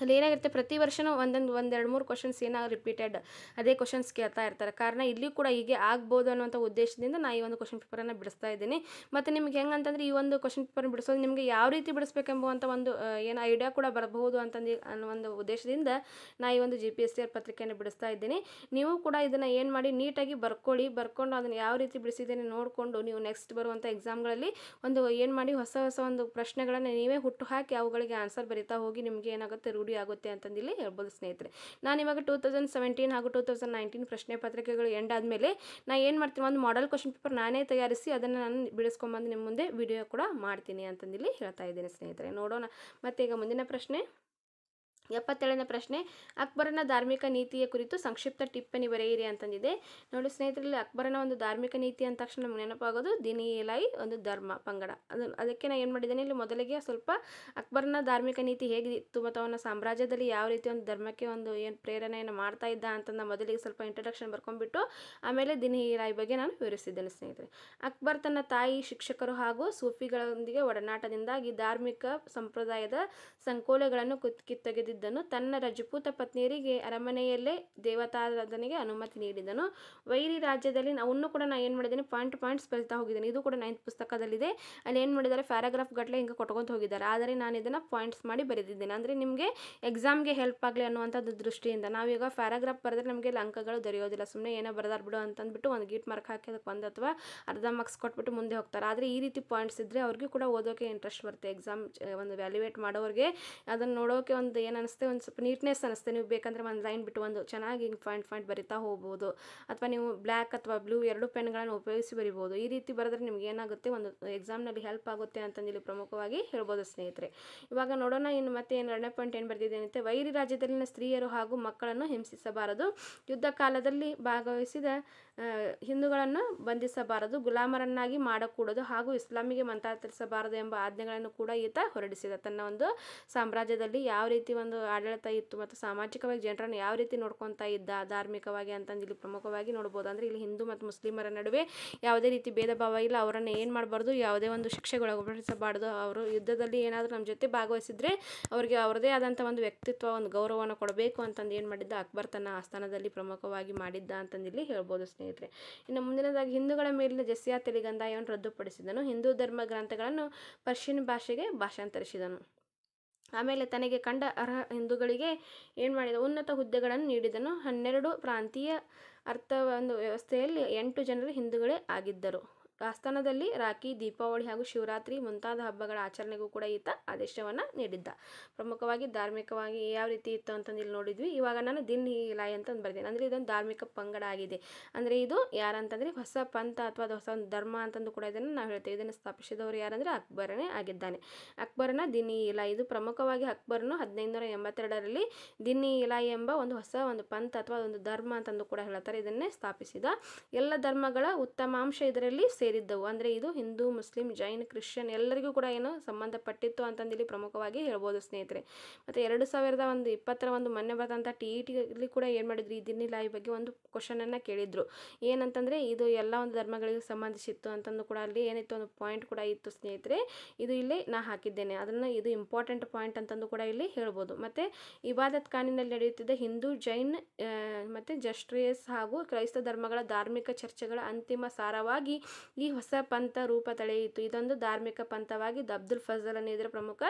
ಅಲ್ಲಿ ಏನಾಗಿರುತ್ತೆ ಪ್ರತಿ ವರ್ಷವೂ ಒಂದೊಂದು ಒಂದೆರಡು ಮೂರು ಕ್ವಶನ್ಸ್ ಏನೋ ರಿಪೀಟೆಡ್ ಅದೇ ಕ್ವಶನ್ಸ್ ಕೇಳ್ತಾ ಇರ್ತಾರೆ ಕಾರಣ ಇಲ್ಲಿ ಕೂಡ ಹೀಗೆ ಆಗ್ಬೋದು ಅನ್ನುವಂಥ ಉದ್ದೇಶದಿಂದ ನಾನು ಈ ಒಂದು ಕ್ವಶನ್ ಪೇಪರನ್ನು ಬಿಡಿಸ್ತಾ ಇದ್ದೀನಿ ಮತ್ತು ನಿಮ್ಗೆ ಹೆಂಗೆ ಅಂತಂದರೆ ಈ ಒಂದು ಕ್ವಶನ್ ಪೇಪರ್ ಬಿಡಿಸೋದು ನಿಮಗೆ ಯಾವ ರೀತಿ ಬಿಡಿಸ್ಬೇಕೆಂಬುವಂಥ ಒಂದು ಏನು ಐಡಿಯಾ ಕೂಡ ಬರಬಹುದು ಅಂತಂದು ಅನ್ನೋ ಒಂದು ಉದ್ದೇಶದಿಂದ ನಾನು ಈ ಒಂದು G P S C R ಪತ್ರಿಕೆಯನ್ನು ಬಿಡಿಸ್ತಾ ಇದ್ದೀನಿ ನೀವು ಕೂಡ ಇದನ್ನು ಏನು ಮಾಡಿ ನೀಟಾಗಿ ಬರ್ಕೊಳ್ಳಿ ಬರ್ಕೊಂಡು ಅದನ್ನು ಯಾವ ರೀತಿ ಬಿಡಿಸಿದ್ದೀನಿ ನೋಡಿಕೊಂಡು ನೀವು ನೆಕ್ಸ್ಟ್ ಬರುವಂಥ ಎಕ್ಸಾಮ್ಗಳಲ್ಲಿ ಒಂದು ಏನು ಮಾಡಿ ಹೊಸ ಹೊಸ ಒಂದು ಪ್ರಶ್ನೆಗಳನ್ನು ನೀವೇ ಹುಟ್ಟು ಹಾಕಿ ಅವುಗಳಿಗೆ ಆನ್ಸರ್ ಬರಿತಾ ಹೋಗಿ ನಿಮಗೆ ಏನಾಗುತ್ತೆ ರೂಢಿ ಆಗುತ್ತೆ ಅಂತಂದು ಇಲ್ಲಿ ಹೇಳ್ಬೋದು ಸ್ನೇಹಿತರೆ ನಾನು ಇವಾಗ ಟೂ ತೌಸಂಡ್ ಸೆವೆಂಟೀನ್ ಹಾಗೂ ಟೂ ತೌಸಂಡ್ ನೈನ್ಟೀನ್ ಪ್ರಶ್ನೆ ಪತ್ರಿಕೆಗಳು ಎಂಡ್ ಆದಮೇಲೆ ನಾನು ಏನು ಮಾಡ್ತೀನಿ ಒಂದು ಮಾಡೆಲ್ ಕ್ವಶನ್ ಪೇಪರ್ ನಾನೇ ತಯಾರಿಸಿ ಅದನ್ನು ನಾನು ಬಿಡಿಸ್ಕೊಂಬಂದು ನಿಮ್ಮ ಮುಂದೆ ವಿಡಿಯೋ ಕೂಡ ಮಾಡ್ತೀನಿ ಅಂತಂದಿಲ್ಲಿ ಹೇಳ್ತಾ ಇದ್ದೀನಿ ಸ್ನೇಹಿತರೆ ನೋಡೋಣ ಮತ್ತೀಗ ಮುಂದಿನ ಪ್ರಶ್ನೆ ಎಪ್ಪತ್ತೇಳನೇ ಪ್ರಶ್ನೆ ಅಕ್ಬರನ ಧಾರ್ಮಿಕ ನೀತಿಯ ಕುರಿತು ಸಂಕ್ಷಿಪ್ತ ಟಿಪ್ಪಣಿ ಬರೆಯಿರಿ ಅಂತಂದಿದೆ ನೋಡಿ ಸ್ನೇಹಿತರಲ್ಲಿ ಅಕ್ಬರನ ಒಂದು ಧಾರ್ಮಿಕ ನೀತಿ ಅಂದ ತಕ್ಷಣ ನಮ್ಗೆ ನೆನಪಾಗೋದು ದಿನಿ ಒಂದು ಧರ್ಮ ಪಂಗಡ ಅದು ಅದಕ್ಕೆ ನಾನು ಏನು ಮಾಡಿದ್ದೇನೆ ಇಲ್ಲಿ ಮೊದಲಿಗೆ ಸ್ವಲ್ಪ ಅಕ್ಬರನ ಧಾರ್ಮಿಕ ನೀತಿ ಹೇಗಿತ್ತು ಮತ್ತು ಅವನ ಸಾಮ್ರಾಜ್ಯದಲ್ಲಿ ಯಾವ ರೀತಿ ಒಂದು ಧರ್ಮಕ್ಕೆ ಒಂದು ಏನು ಪ್ರೇರಣೆಯನ್ನು ಮಾಡ್ತಾ ಇದ್ದ ಅಂತಂದ ಮೊದಲಿಗೆ ಸ್ವಲ್ಪ ಇಂಟ್ರಡಕ್ಷನ್ ಬರ್ಕೊಂಡ್ಬಿಟ್ಟು ಆಮೇಲೆ ದಿನಿ ಬಗ್ಗೆ ನಾನು ವಿವರಿಸಿದ್ದೇನೆ ಸ್ನೇಹಿತರೆ ಅಕ್ಬರ್ ತನ್ನ ತಾಯಿ ಶಿಕ್ಷಕರು ಹಾಗೂ ಸೂಫಿಗಳೊಂದಿಗೆ ಒಡನಾಟದಿಂದಾಗಿ ಧಾರ್ಮಿಕ ಸಂಪ್ರದಾಯದ ಸಂಕೋಲೆಗಳನ್ನು ಕಿತ್ತೊಗೆದಿದ್ದ ಬಂದಿದ್ದನು ತನ್ನ ರಜಪೂತ ಪತ್ನಿಯರಿಗೆ ಅರಮನೆಯಲ್ಲೇ ದೇವತಾರಾಧನೆಗೆ ಅನುಮತಿ ನೀಡಿದನು ವೈರಿ ರಾಜ್ಯದಲ್ಲಿ ಅವನ್ನು ಕೂಡ ನಾನು ಏನು ಮಾಡಿದ್ದೀನಿ ಪಾಯಿಂಟ್ ಪಾಯಿಂಟ್ಸ್ ಬರಿತಾ ಹೋಗಿದ್ದೀನಿ ಇದು ಕೂಡ ನೈನ್ತ್ ಪುಸ್ತಕದಲ್ಲಿದೆ ಅಲ್ಲಿ ಏನು ಮಾಡಿದ್ದಾರೆ ಪ್ಯಾರಾಗ್ರಾಫ್ ಗಟ್ಟಲೆ ಹಿಂಗೆ ಕೊಟ್ಕೊಂತ ಹೋಗಿದ್ದಾರೆ ಆದರೆ ನಾನು ಇದನ್ನು ಪಾಯಿಂಟ್ಸ್ ಮಾಡಿ ಬರೆದಿದ್ದೇನೆ ಅಂದರೆ ನಿಮಗೆ ಎಕ್ಸಾಮ್ಗೆ ಹೆಲ್ಪ್ ಆಗಲಿ ಅನ್ನುವಂಥದ್ದು ದೃಷ್ಟಿಯಿಂದ ನಾವು ಈಗ ಪ್ಯಾರಾಗ್ರಾಫ್ ಬರೆದ್ರೆ ನಮಗೆ ಅಂಕಗಳು ದೊರೆಯೋದಿಲ್ಲ ಸುಮ್ಮನೆ ಏನೋ ಬರೆದಾರ್ ಬಿಡು ಅಂತಂದ್ಬಿಟ್ಟು ಒಂದು ಗೀಟ್ ಮಾರ್ಕ್ ಹಾಕಿ ಅದಕ್ಕೆ ಒಂದು ಅಥವಾ ಅರ್ಧ ಮಾರ್ಕ್ಸ್ ಕೊಟ್ಬಿಟ್ಟು ಮುಂದೆ ಹೋಗ್ತಾರೆ ಆದರೆ ಈ ರೀತಿ ಪಾಯಿಂಟ್ಸ್ ಇದ್ದರೆ ಅವ್ರಿಗೆ ಕೂಡ ಓದೋಕೆ ಇಂಟ್ರೆಸ್ಟ್ ಬರುತ್ತೆ ಎಕ್ಸಾಮ್ ಒಂದು ವ್ಯಾಲ್ಯುವೇಟ್ ಮಾಡೋರಿಗೆ ಅದನ್ನು ನೋಡೋಕೆ ಒಂದು ಏನೋ ಅನ್ನಿಸುತ್ತೆ ಒಂದು ಸ್ವಲ್ಪ ನೀಟ್ನೆಸ್ ಅನ್ನಿಸುತ್ತೆ ನೀವು ಬೇಕಂದ್ರೆ ಒಂದು ಲೈನ್ ಬಿಟ್ಟು ಒಂದು ಚೆನ್ನಾಗಿ ಹಿಂಗೆ ಪಾಯಿಂಟ್ ಪಾಯಿಂಟ್ ಬರಿತಾ ಹೋಗ್ಬೋದು ಅಥವಾ ನೀವು ಬ್ಲ್ಯಾಕ್ ಅಥವಾ ಬ್ಲೂ ಎರಡು ಪೆನ್ಗಳನ್ನು ಉಪಯೋಗಿಸಿ ಬರಿಬೋದು ಈ ರೀತಿ ಬರೆದ್ರೆ ನಿಮ್ಗೆ ಏನಾಗುತ್ತೆ ಒಂದು ಎಕ್ಸಾಮ್ನಲ್ಲಿ ಹೆಲ್ಪ್ ಆಗುತ್ತೆ ಅಂತಂದು ಇಲ್ಲಿ ಪ್ರಮುಖವಾಗಿ ಹೇಳ್ಬೋದು ಸ್ನೇಹಿತರೆ ಇವಾಗ ನೋಡೋಣ ಇನ್ನು ಮತ್ತೆ ಏನು ಎರಡನೇ ಪಾಯಿಂಟ್ ಏನು ಬರ್ತಿದೆ ಅಂತ ವೈರಿ ರಾಜ್ಯದಲ್ಲಿನ ಸ್ತ್ರೀಯರು ಹಾಗೂ ಮಕ್ಕಳನ್ನು ಹಿಂಸಿಸಬಾರದು ಯುದ್ಧ ಕಾಲದಲ್ಲಿ ಭಾಗವಹಿಸಿದ ಹಿಂದೂಗಳನ್ನು ಬಂಧಿಸಬಾರದು ಗುಲಾಮರನ್ನಾಗಿ ಮಾಡಕೂಡದು ಹಾಗೂ ಇಸ್ಲಾಮಿಗೆ ಮತಾಂತರಿಸಬಾರದು ಎಂಬ ಆಜ್ಞೆಗಳನ್ನು ಕೂಡ ಈತ ಹೊರಡಿಸಿದ ತನ್ನ ಒಂದು ಸಾಮ್ರಾಜ್ಯದಲ್ಲಿ ಯಾವ ರೀತಿ ಒಂದು ಆಡಳಿತ ಇತ್ತು ಮತ್ತು ಸಾಮಾಜಿಕವಾಗಿ ಜನರನ್ನು ಯಾವ ರೀತಿ ನೋಡ್ಕೊತಾ ಇದ್ದ ಧಾರ್ಮಿಕವಾಗಿ ಅಂತಂದು ಇಲ್ಲಿ ಪ್ರಮುಖವಾಗಿ ನೋಡ್ಬೋದು ಅಂದರೆ ಇಲ್ಲಿ ಹಿಂದೂ ಮತ್ತು ಮುಸ್ಲಿಮರ ನಡುವೆ ಯಾವುದೇ ರೀತಿ ಭೇದ ಭಾವ ಇಲ್ಲ ಅವರನ್ನು ಏನು ಮಾಡಬಾರ್ದು ಯಾವುದೇ ಒಂದು ಒಳಪಡಿಸಬಾರ್ದು ಅವರು ಯುದ್ಧದಲ್ಲಿ ಏನಾದರೂ ನಮ್ಮ ಜೊತೆ ಭಾಗವಹಿಸಿದರೆ ಅವರಿಗೆ ಅವರದೇ ಆದಂಥ ಒಂದು ವ್ಯಕ್ತಿತ್ವ ಒಂದು ಗೌರವವನ್ನು ಕೊಡಬೇಕು ಅಂತಂದು ಏನು ಮಾಡಿದ್ದ ಅಕ್ಬರ್ ತನ್ನ ಆಸ್ಥಾನದಲ್ಲಿ ಪ್ರಮುಖವಾಗಿ ಮಾಡಿದ್ದ ಅಂತಂದು ಇಲ್ಲಿ ಹೇಳ್ಬೋದು ಸ್ನೇಹಿತರೆ ಇನ್ನು ಮುಂದಿನದಾಗಿ ಹಿಂದೂಗಳ ಮೇಲಿನ ಜಸಿಯಾ ತೆಲಿಗಂದಾಯವನ್ನು ರದ್ದುಪಡಿಸಿದನು ಹಿಂದೂ ಧರ್ಮ ಗ್ರಂಥಗಳನ್ನು ಪರ್ಷಿಯನ್ ಭಾಷೆಗೆ ಭಾಷಾಂತರಿಸಿದನು ಆಮೇಲೆ ತನಗೆ ಕಂಡ ಅರ್ಹ ಹಿಂದೂಗಳಿಗೆ ಏನು ಮಾಡಿದ ಉನ್ನತ ಹುದ್ದೆಗಳನ್ನು ನೀಡಿದನು ಹನ್ನೆರಡು ಪ್ರಾಂತೀಯ ಅರ್ಥ ಒಂದು ವ್ಯವಸ್ಥೆಯಲ್ಲಿ ಎಂಟು ಜನರು ಹಿಂದೂಗಳೇ ಆಗಿದ್ದರು ಆಸ್ಥಾನದಲ್ಲಿ ರಾಖಿ ದೀಪಾವಳಿ ಹಾಗೂ ಶಿವರಾತ್ರಿ ಮುಂತಾದ ಹಬ್ಬಗಳ ಆಚರಣೆಗೂ ಕೂಡ ಈತ ಆದೇಶವನ್ನು ನೀಡಿದ್ದ ಪ್ರಮುಖವಾಗಿ ಧಾರ್ಮಿಕವಾಗಿ ಯಾವ ರೀತಿ ಇತ್ತು ಅಂತಂದು ಇಲ್ಲಿ ನೋಡಿದ್ವಿ ಇವಾಗ ನಾನು ದಿನ್ ಇಲಾಯಿ ಅಂತ ಬರ್ತೀನಿ ಅಂದರೆ ಇದೊಂದು ಧಾರ್ಮಿಕ ಪಂಗಡ ಆಗಿದೆ ಅಂದರೆ ಇದು ಯಾರಂತಂದರೆ ಹೊಸ ಪಂಥ ಅಥವಾ ಹೊಸ ಒಂದು ಧರ್ಮ ಅಂತಂದು ಕೂಡ ಇದನ್ನು ನಾವು ಹೇಳ್ತೇವೆ ಇದನ್ನು ಸ್ಥಾಪಿಸಿದವರು ಯಾರಂದರೆ ಅಕ್ಬರನೇ ಆಗಿದ್ದಾನೆ ಅಕ್ಬರನ ದಿನಿ ಇಲಾಯ್ ಇದು ಪ್ರಮುಖವಾಗಿ ಅಕ್ಬರನು ಹದಿನೈದುನೂರ ಎಂಬತ್ತೆರಡರಲ್ಲಿ ದಿನ್ನಿ ಇಲಾಯ್ ಎಂಬ ಒಂದು ಹೊಸ ಒಂದು ಪಂಥ ಅಥವಾ ಒಂದು ಧರ್ಮ ಅಂತಂದು ಕೂಡ ಹೇಳ್ತಾರೆ ಇದನ್ನೇ ಸ್ಥಾಪಿಸಿದ ಎಲ್ಲ ಧರ್ಮಗಳ ಉತ್ತಮಾಂಶ ಇದರಲ್ಲಿ ಸೇರಿದ್ದವು ಅಂದರೆ ಇದು ಹಿಂದೂ ಮುಸ್ಲಿಂ ಜೈನ್ ಕ್ರಿಶ್ಚಿಯನ್ ಎಲ್ಲರಿಗೂ ಕೂಡ ಏನು ಸಂಬಂಧಪಟ್ಟಿತ್ತು ಇಲ್ಲಿ ಪ್ರಮುಖವಾಗಿ ಹೇಳ್ಬೋದು ಸ್ನೇಹಿತರೆ ಮತ್ತು ಎರಡು ಸಾವಿರದ ಒಂದು ಇಪ್ಪತ್ತರ ಒಂದು ಮೊನ್ನೆ ಬರೆದಂಥ ಟಿ ಇ ಟಿಲಿ ಕೂಡ ಏನು ಮಾಡಿದ್ರು ಈ ದಿನ್ನಿ ಲಾಯ್ ಬಗ್ಗೆ ಒಂದು ಕ್ವಶನನ್ನು ಕೇಳಿದರು ಏನಂತಂದರೆ ಇದು ಎಲ್ಲ ಒಂದು ಧರ್ಮಗಳಿಗೆ ಸಂಬಂಧಿಸಿತ್ತು ಅಂತಂದು ಕೂಡ ಅಲ್ಲಿ ಏನಿತ್ತು ಒಂದು ಪಾಯಿಂಟ್ ಕೂಡ ಇತ್ತು ಸ್ನೇಹಿತರೆ ಇದು ಇಲ್ಲಿ ನಾ ಹಾಕಿದ್ದೇನೆ ಅದನ್ನು ಇದು ಇಂಪಾರ್ಟೆಂಟ್ ಪಾಯಿಂಟ್ ಅಂತಂದು ಕೂಡ ಇಲ್ಲಿ ಹೇಳ್ಬೋದು ಮತ್ತು ಇಬಾದತ್ ಖಾನಿನಲ್ಲಿ ನಡೆಯುತ್ತಿದ್ದ ಹಿಂದೂ ಜೈನ್ ಮತ್ತು ಜಸ್ಟ್ರಿಯಸ್ ಹಾಗೂ ಕ್ರೈಸ್ತ ಧರ್ಮಗಳ ಧಾರ್ಮಿಕ ಚರ್ಚೆಗಳ ಅಂತಿಮ ಸಾರವಾಗಿ ಈ ಹೊಸ ಪಂಥ ರೂಪ ತಳೆಯಿತು ಇದೊಂದು ಧಾರ್ಮಿಕ ಪಂಥವಾಗಿದ್ದು ಅಬ್ದುಲ್ ಫಜಲ್ ಅನ್ನು ಇದರ ಪ್ರಮುಖ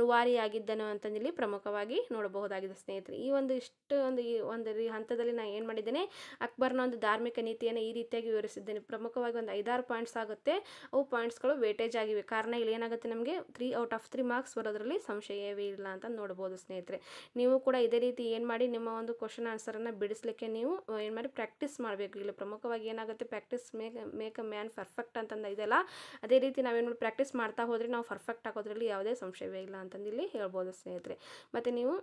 ರೂವಾರಿಯಾಗಿದ್ದನು ಅಂತಂದಿಲ್ಲಿ ಪ್ರಮುಖವಾಗಿ ನೋಡಬಹುದಾಗಿದೆ ಸ್ನೇಹಿತರೆ ಈ ಒಂದು ಇಷ್ಟು ಒಂದು ಈ ಒಂದು ಹಂತದಲ್ಲಿ ನಾನು ಏನು ಮಾಡಿದ್ದೇನೆ ಅಕ್ಬರ್ನ ಒಂದು ಧಾರ್ಮಿಕ ನೀತಿಯನ್ನು ಈ ರೀತಿಯಾಗಿ ವಿವರಿಸಿದ್ದೇನೆ ಪ್ರಮುಖವಾಗಿ ಒಂದು ಐದಾರು ಪಾಯಿಂಟ್ಸ್ ಆಗುತ್ತೆ ಅವು ಪಾಯಿಂಟ್ಸ್ಗಳು ವೇಟೇಜ್ ಆಗಿವೆ ಕಾರಣ ಇಲ್ಲಿ ಏನಾಗುತ್ತೆ ನಮಗೆ three out of three marks ಬರೋದ್ರಲ್ಲಿ ಸಂಶಯವೇ ಇಲ್ಲ ಅಂತ ನೋಡ್ಬೋದು ಸ್ನೇಹಿತರೆ ನೀವು ಕೂಡ ಇದೇ ರೀತಿ ಏನು ಮಾಡಿ ನಿಮ್ಮ ಒಂದು ಕ್ವಶನ್ ಆನ್ಸರನ್ನು ಬಿಡಿಸಲಿಕ್ಕೆ ನೀವು ಏನು ಮಾಡಿ ಪ್ರಾಕ್ಟೀಸ್ ಮಾಡಬೇಕು ಇಲ್ಲಿ ಪ್ರಮುಖವಾಗಿ ಏನಾಗುತ್ತೆ practice make make a man per perfect ಅಂತಂದು ಇದೆಲ್ಲ ಅದೇ ರೀತಿ ನಾವೇನು ಪ್ರಾಕ್ಟೀಸ್ ಮಾಡ್ತಾ ಹೋದರೆ ನಾವು ಪರ್ಫೆಕ್ಟ್ ಆಗೋದ್ರಲ್ಲಿ ಯಾವುದೇ ಸಂಶಯವೇ ಇಲ್ಲ ಅಂತಂದು ಇಲ್ಲಿ ಹೇಳ್ಬೋದು ಸ್ನೇಹಿತರೆ ಮತ್ತು ನೀವು